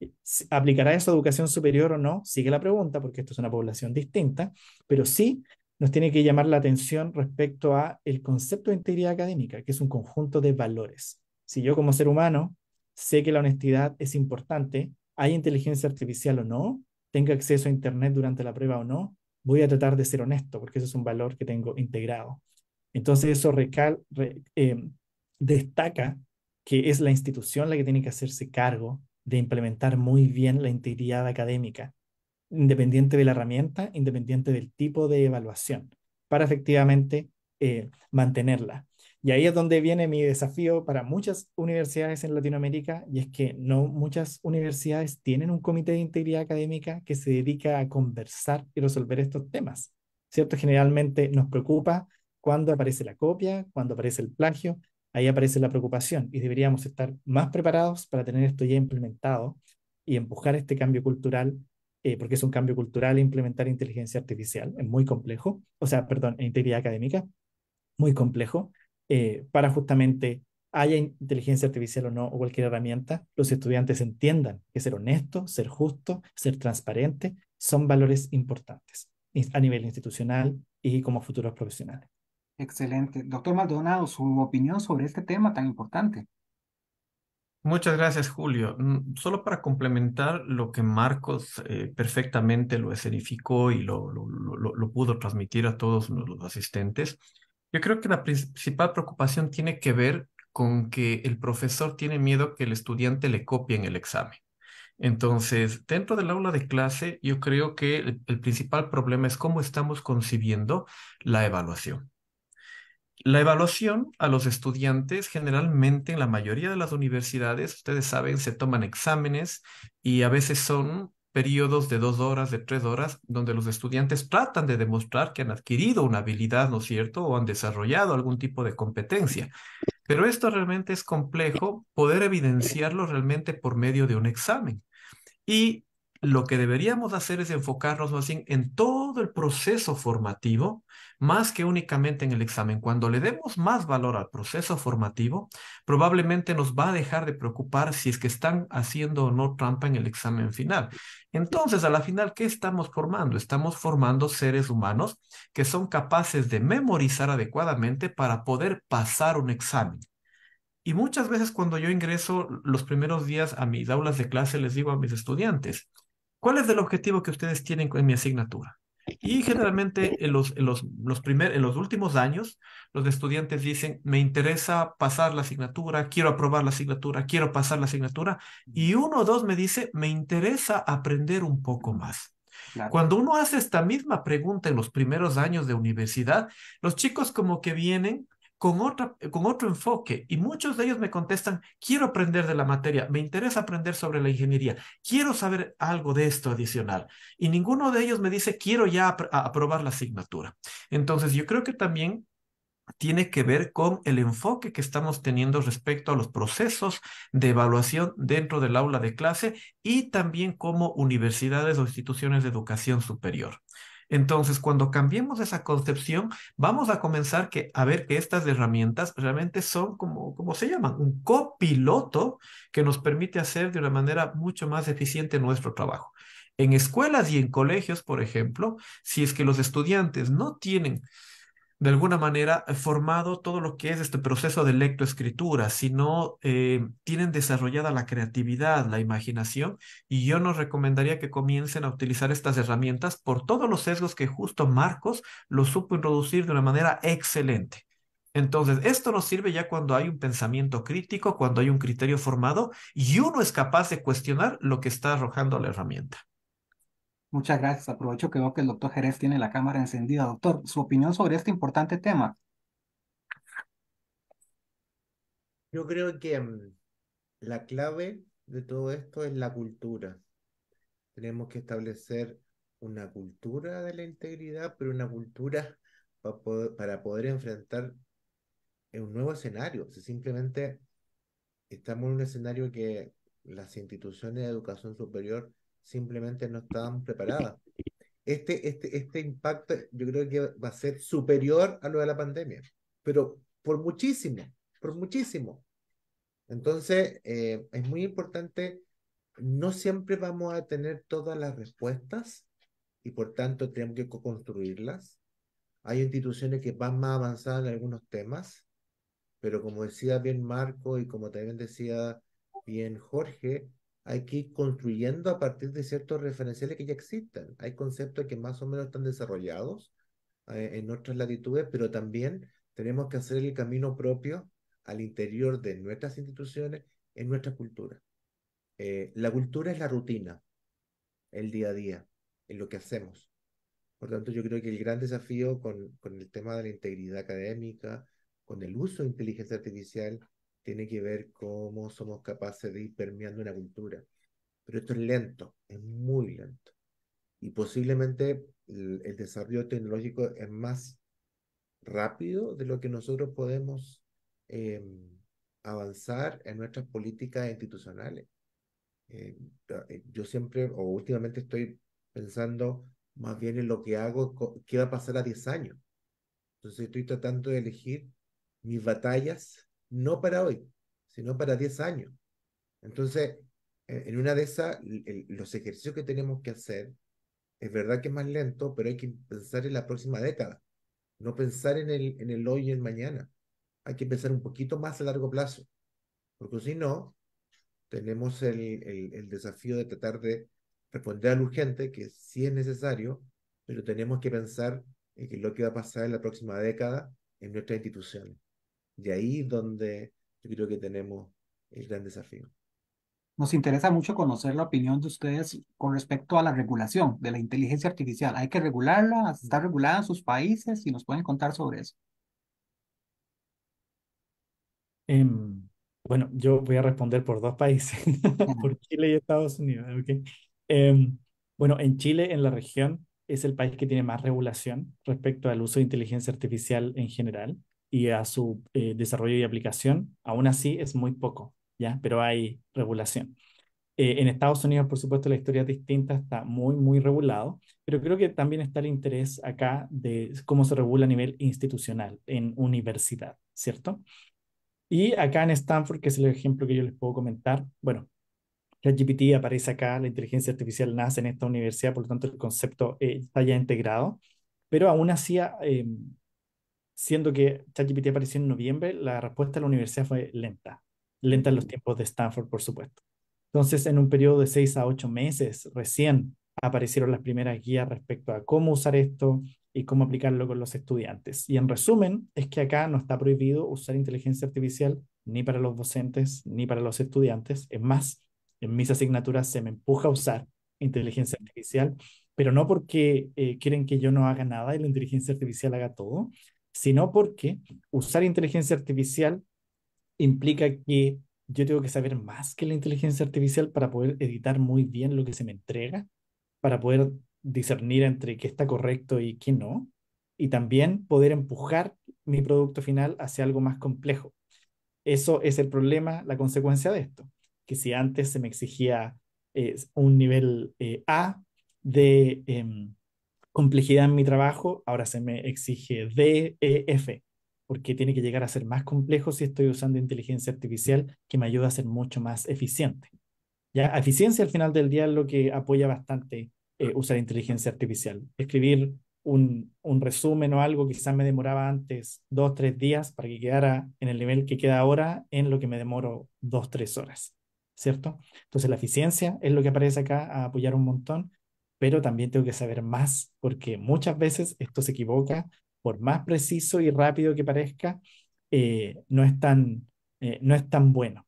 Eh, ¿Aplicará eso a educación superior o no? Sigue la pregunta, porque esto es una población distinta, pero sí nos tiene que llamar la atención respecto a el concepto de integridad académica, que es un conjunto de valores si yo como ser humano sé que la honestidad es importante, hay inteligencia artificial o no, tengo acceso a Internet durante la prueba o no, voy a tratar de ser honesto, porque eso es un valor que tengo integrado. Entonces eso recal, em, destaca que es la institución la que tiene que hacerse cargo de implementar muy bien la integridad académica, independiente de la herramienta, independiente del tipo de evaluación, para efectivamente eh, mantenerla. Y ahí es donde viene mi desafío para muchas universidades en Latinoamérica, y es que no muchas universidades tienen un comité de integridad académica que se dedica a conversar y resolver estos temas. ¿Cierto? Generalmente nos preocupa cuando aparece la copia, cuando aparece el plagio, ahí aparece la preocupación y deberíamos estar más preparados para tener esto ya implementado y empujar este cambio cultural, eh, porque es un cambio cultural implementar inteligencia artificial, es muy complejo, o sea, perdón, integridad académica, muy complejo, eh, para justamente haya inteligencia artificial o no, o cualquier herramienta, los estudiantes entiendan que ser honesto, ser justo, ser transparente, son valores importantes a nivel institucional y como futuros profesionales. Excelente. Doctor Maldonado, su opinión sobre este tema tan importante. Muchas gracias, Julio. Mm, solo para complementar lo que Marcos eh, perfectamente lo escenificó y lo, pudo transmitir a todos los asistentes, yo creo que la principal preocupación tiene que ver con que el profesor tiene miedo que el estudiante le copie en el examen. Entonces, dentro del aula de clase, yo creo que el, el principal problema es cómo estamos concibiendo la evaluación. La evaluación a los estudiantes, generalmente en la mayoría de las universidades, ustedes saben, se toman exámenes y a veces son periodos de dos horas, de tres horas, donde los estudiantes tratan de demostrar que han adquirido una habilidad, ¿no es cierto?, o han desarrollado algún tipo de competencia. Pero esto realmente es complejo poder evidenciarlo realmente por medio de un examen. Y lo que deberíamos hacer es enfocarnos más en todo el proceso formativo, más que únicamente en el examen. Cuando le demos más valor al proceso formativo, probablemente nos va a dejar de preocupar si es que están haciendo o no trampa en el examen final. Entonces, a la final, ¿qué estamos formando? Estamos formando seres humanos que son capaces de memorizar adecuadamente para poder pasar un examen. Y muchas veces cuando yo ingreso los primeros días a mis aulas de clase, les digo a mis estudiantes, ¿cuál es el objetivo que ustedes tienen con mi asignatura? Y generalmente en los, en en los últimos años, los estudiantes dicen, me interesa pasar la asignatura, quiero aprobar la asignatura, quiero pasar la asignatura. Y uno o dos me dice, me interesa aprender un poco más. Cuando uno hace esta misma pregunta en los primeros años de universidad, los chicos como que vienen con, otro enfoque y muchos de ellos me contestan, quiero aprender de la materia, me interesa aprender sobre la ingeniería, quiero saber algo de esto adicional. Y ninguno de ellos me dice, quiero ya aprobar la asignatura. Entonces, yo creo que también tiene que ver con el enfoque que estamos teniendo respecto a los procesos de evaluación dentro del aula de clase y también como universidades o instituciones de educación superior. Entonces, cuando cambiemos esa concepción, vamos a comenzar que, a ver que estas herramientas realmente son como, como se llaman, un copiloto que nos permite hacer de una manera mucho más eficiente nuestro trabajo. En escuelas y en colegios, por ejemplo, si es que los estudiantes no tienen de alguna manera eh, formado todo lo que es este proceso de lectoescritura, sino no eh, tienen desarrollada la creatividad, la imaginación, y yo nos recomendaría que comiencen a utilizar estas herramientas por todos los sesgos que justo Marcos lo supo introducir de una manera excelente. Entonces, esto nos sirve ya cuando hay un pensamiento crítico, cuando hay un criterio formado y uno es capaz de cuestionar lo que está arrojando la herramienta. Muchas gracias. Aprovecho que veo que el doctor Jerez tiene la cámara encendida. Doctor, su opinión sobre este importante tema. Yo creo que mm, la clave de todo esto es la cultura. Tenemos que establecer una cultura de la integridad, pero una cultura para poder, para poder enfrentar un nuevo escenario. Si simplemente estamos en un escenario que las instituciones de educación superior simplemente no estaban preparadas. (laughs) Este, este, este impacto yo creo que va a ser superior a lo de la pandemia, pero por muchísimo, por muchísimo. Entonces, eh, es muy importante, no siempre vamos a tener todas las respuestas y por tanto tenemos que construirlas. Hay instituciones que van más avanzadas en algunos temas, pero como decía bien Marco y como también decía bien Jorge, hay que ir construyendo a partir de ciertos referenciales que ya existen. Hay conceptos que más o menos están desarrollados eh, en nuestras latitudes, pero también tenemos que hacer el camino propio al interior de nuestras instituciones, en nuestra cultura. Eh, la cultura es la rutina, el día a día, en lo que hacemos. Por tanto, yo creo que el gran desafío con, con el tema de la integridad académica, con el uso de inteligencia artificial, tiene que ver cómo somos capaces de ir permeando una cultura. Pero esto es lento, es muy lento. Y posiblemente el, desarrollo tecnológico es más rápido de lo que nosotros podemos em, avanzar en nuestras políticas institucionales. Eh, eh, yo siempre o últimamente estoy pensando más bien en lo que hago, qué va a pasar a 10 años. Entonces estoy tratando de elegir mis batallas no para hoy, sino para 10 años. Entonces, e, en una de esas, los ejercicios que tenemos que hacer, es verdad que es más lento, pero hay que pensar en la próxima década, no pensar en el, en el hoy y en mañana. Hay que pensar un poquito más a largo plazo, porque si no, tenemos el, desafío de tratar de responder a lo urgente, que sí es necesario, pero tenemos que pensar en lo que va a pasar en la próxima década en nuestras instituciones de ahí donde yo creo que tenemos el gran desafío. Nos interesa mucho conocer la opinión de ustedes con respecto a la regulación de la inteligencia artificial. ¿Hay que regularla? ¿Está regulada en sus países? Y nos pueden contar sobre eso. Em, bueno, yo voy a responder por dos países, (laughs) por (laughs) Chile y Estados Unidos. Em, bueno, en Chile, en la región, es el país que tiene más regulación respecto al uso de inteligencia artificial en general y a su eh, desarrollo y aplicación, aún así es muy poco, ¿ya? Pero hay regulación. Eh, en Estados Unidos, por supuesto, la historia es distinta, está muy, muy regulado, pero creo que también está el interés acá de cómo se regula a nivel institucional en universidad, ¿cierto? Y acá en Stanford, que es el ejemplo que yo les puedo comentar, bueno, la GPT aparece acá, la inteligencia artificial nace en esta universidad, por lo tanto el concepto eh, está ya integrado, pero aún así ah, em, siendo que ChatGPT apareció en noviembre, la respuesta de la universidad fue lenta, lenta en los mm. tiempos de Stanford, por supuesto. Entonces, en un periodo de seis a ocho meses, recién aparecieron las primeras guías respecto a cómo usar esto y cómo aplicarlo con los estudiantes. Y en resumen, es que acá no está prohibido usar inteligencia artificial ni para los docentes ni para los estudiantes. Es más, en mis asignaturas se me empuja a usar inteligencia artificial, pero no porque eh, quieren que yo no haga nada y la inteligencia artificial haga todo, sino porque usar inteligencia artificial implica que yo tengo que saber más que la inteligencia artificial para poder editar muy bien lo que se me entrega, para poder discernir entre qué está correcto y qué no, y también poder empujar mi producto final hacia algo más complejo. Eso es el problema, la consecuencia de esto, que si antes se me exigía eh, un nivel eh, A de... Em, complejidad en mi trabajo, ahora se me exige DEF, F, porque tiene que llegar a ser más complejo si estoy usando inteligencia artificial que me ayuda a ser mucho más eficiente. Ya, eficiencia al final del día es lo que apoya bastante eh, usar inteligencia artificial. Escribir un, resumen o algo quizás me demoraba antes dos, tres días para que quedara en el nivel que queda ahora en lo que me demoro dos, tres horas, ¿cierto? Entonces la eficiencia es lo que aparece acá a apoyar un montón pero también tengo que saber más, porque muchas veces esto se equivoca, por más preciso y rápido que parezca, eh, no, es tan, eh, no es tan bueno.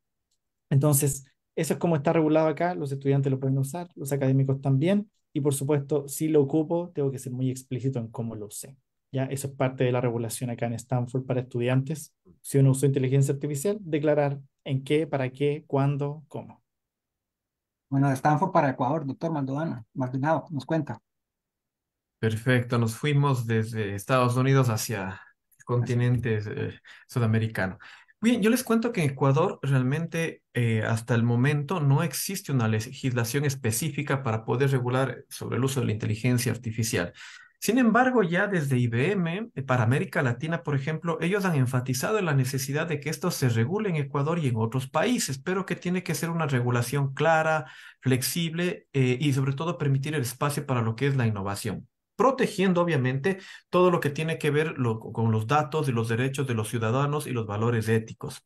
Entonces, eso es como está regulado acá, los estudiantes lo pueden usar, los académicos también, y por supuesto, si lo ocupo, tengo que ser muy explícito en cómo lo usé. ¿ya? Eso es parte de la regulación acá en Stanford para estudiantes. Si uno usa inteligencia artificial, declarar en qué, para qué, cuándo, cómo. Bueno, de Stanford para Ecuador, doctor Maldonado, nos cuenta. Perfecto, nos fuimos desde Estados Unidos hacia el continente eh, sudamericano. Bien, yo les cuento que en Ecuador realmente eh, hasta el momento no existe una legislación específica para poder regular sobre el uso de la inteligencia artificial. Sin embargo, ya desde IBM, eh, para América Latina, por ejemplo, ellos han enfatizado la necesidad de que esto se regule en Ecuador y en otros países, pero que tiene que ser una regulación clara, flexible eh, y sobre todo permitir el espacio para lo que es la innovación protegiendo obviamente todo lo que tiene que ver con los datos y los derechos de los ciudadanos y los valores éticos.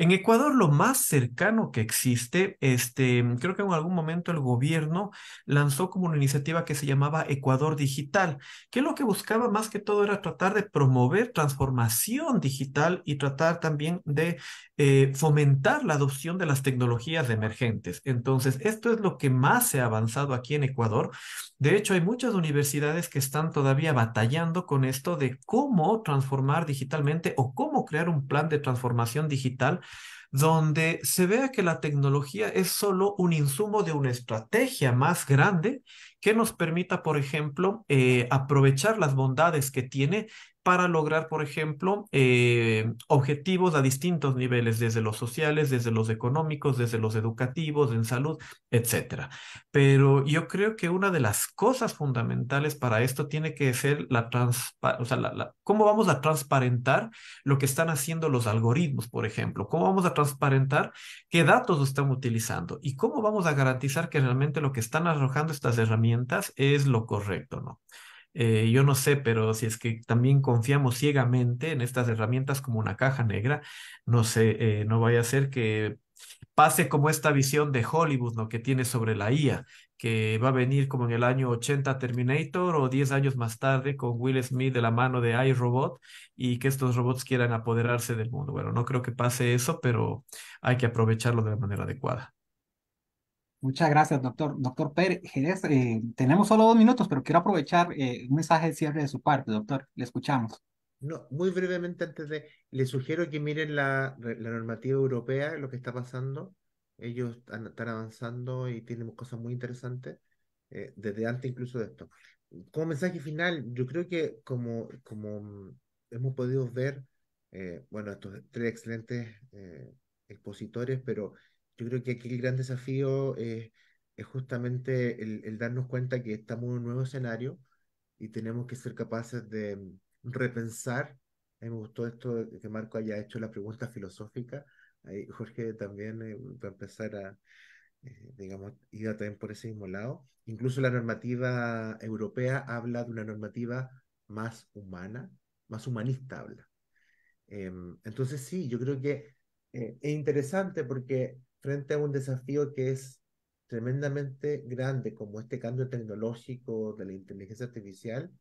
En Ecuador lo más cercano que existe, este, mm, creo que en algún momento el gobierno lanzó como una iniciativa que se llamaba Ecuador Digital, que lo que buscaba más que todo era tratar de promover transformación digital y tratar también de eh, fomentar la adopción de las tecnologías emergentes. Entonces, esto es lo que más se ha avanzado aquí en Ecuador. De hecho, hay muchas universidades que están todavía batallando con esto de cómo transformar digitalmente o cómo crear un plan de transformación digital donde se vea que la tecnología es solo un insumo de una estrategia más grande que nos permita, por ejemplo, eh, aprovechar las bondades que tiene para lograr, por ejemplo, eh, objetivos a distintos niveles, desde los sociales, desde los económicos, desde los educativos, en salud, etc. Pero yo creo que una de las cosas fundamentales para esto tiene que ser la transparencia, o sea, cómo vamos a transparentar lo que están haciendo los algoritmos, por ejemplo, cómo vamos a transparentar qué datos están utilizando y cómo vamos a garantizar que realmente lo que están arrojando estas herramientas es lo correcto, ¿no? Eh, yo no sé, pero si es que también confiamos ciegamente en estas herramientas como una caja negra, no sé, eh, no vaya a ser que pase como esta visión de Hollywood, ¿no? Que tiene sobre la IA, que va a venir como en el año 80 Terminator o 10 años más tarde con Will Smith de la mano de iRobot y que estos robots quieran apoderarse del mundo. Bueno, no creo que pase eso, pero hay que aprovecharlo de la manera adecuada. Muchas gracias, doctor. Doctor Pérez, eh, tenemos solo dos minutos, pero quiero aprovechar eh, un mensaje de cierre de su parte, doctor. Le escuchamos. No, muy brevemente antes de, le sugiero que miren la, normativa europea, lo que está pasando. Ellos están avanzando y tienen cosas muy interesantes eh, desde antes incluso de esto. Como mensaje final, yo creo que como, como mm, hemos podido ver, bueno, estos tres excelentes expositores, pero yo creo que aquí el gran desafío eh, es, justamente el, darnos cuenta que estamos en un nuevo escenario y tenemos que ser capaces de mm, repensar. A mí me gustó esto que Marco haya hecho la pregunta filosófica. Jorge también eh, va a empezar a, eh, digamos, ir también por ese mismo lado. Incluso la normativa europea habla de una normativa más humana, más humanista habla. Em, entonces sí, yo creo que es interesante porque frente a un desafío que es tremendamente grande, como este cambio tecnológico de la inteligencia artificial,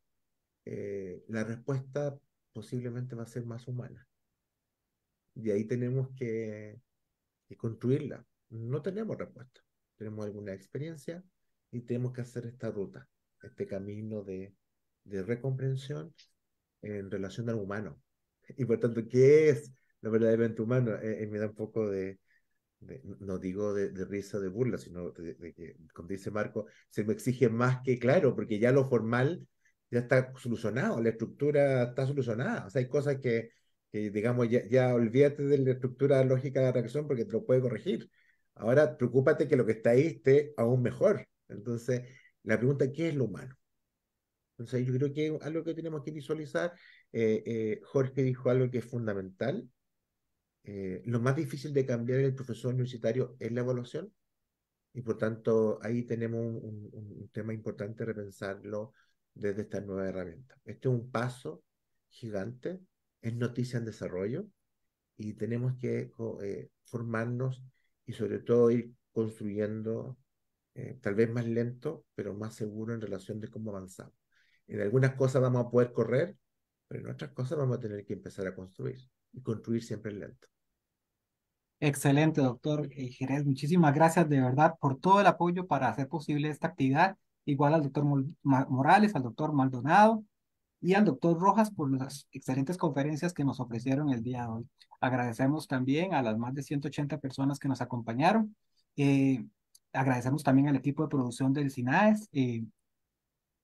eh, la respuesta posiblemente va a ser más humana. Y ahí tenemos que, construirla. No tenemos respuesta, tenemos alguna experiencia y tenemos que hacer esta ruta, este camino de, recomprensión en relación al humano. (laughs) Y por tanto, ¿qué es lo verdaderamente humano? Eh, eh me da un poco de, no digo de, de, risa de burla, sino de, que, como dice Marco, se me exige más que claro, porque ya lo formal ya está solucionado, la estructura está solucionada. O sea, hay cosas que, digamos, ya, olvídate de la estructura lógica de la reacción porque te lo puede corregir. Ahora, preocúpate que lo que está ahí esté aún mejor. Entonces, la pregunta, ¿qué es lo humano? Entonces, yo creo que algo que tenemos que visualizar, eh, eh, Jorge dijo algo que es fundamental, eh, lo más difícil de cambiar en el profesor universitario es la evaluación y por tanto ahí tenemos un, tema importante repensarlo desde esta nueva herramienta. Este es un paso gigante, es noticia en desarrollo y tenemos que eh, formarnos y sobre todo ir construyendo, eh, tal vez más lento, pero más seguro en relación de cómo avanzamos. En algunas cosas vamos a poder correr, pero en otras cosas vamos a tener que empezar a construir y construir siempre lento. Excelente, doctor eh, Jerez. Muchísimas gracias de verdad por todo el apoyo para hacer posible esta actividad. Igual al doctor Morales, al doctor Maldonado y al doctor Rojas por las excelentes conferencias que nos ofrecieron el día de hoy. Agradecemos también a las más de 180 personas que nos acompañaron. Eh, agradecemos también al equipo de producción del CINAES eh,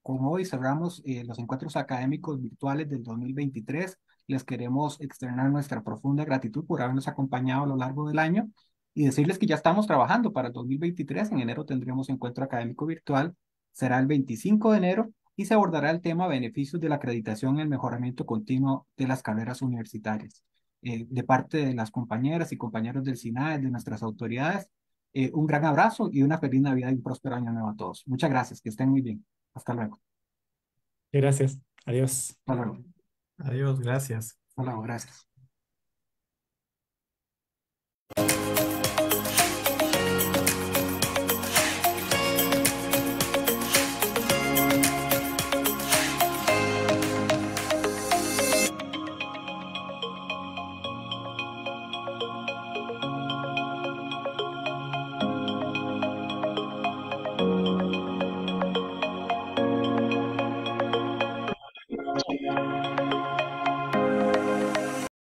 como hoy cerramos los encuentros académicos virtuales del 2023 les queremos externar nuestra profunda gratitud por habernos acompañado a lo largo del año y decirles que ya estamos trabajando para el 2023. En enero tendremos encuentro académico virtual. Será el 25 de enero y se abordará el tema beneficios de la acreditación y el mejoramiento continuo de las carreras universitarias. Eh, de parte de las compañeras y compañeros del SINAE, de nuestras autoridades, eh, un gran abrazo y una feliz Navidad y un próspero año nuevo a todos. Muchas gracias, que estén muy bien. Hasta luego. Gracias. Adiós. Hasta luego. Adiós, gracias. Hola, gracias.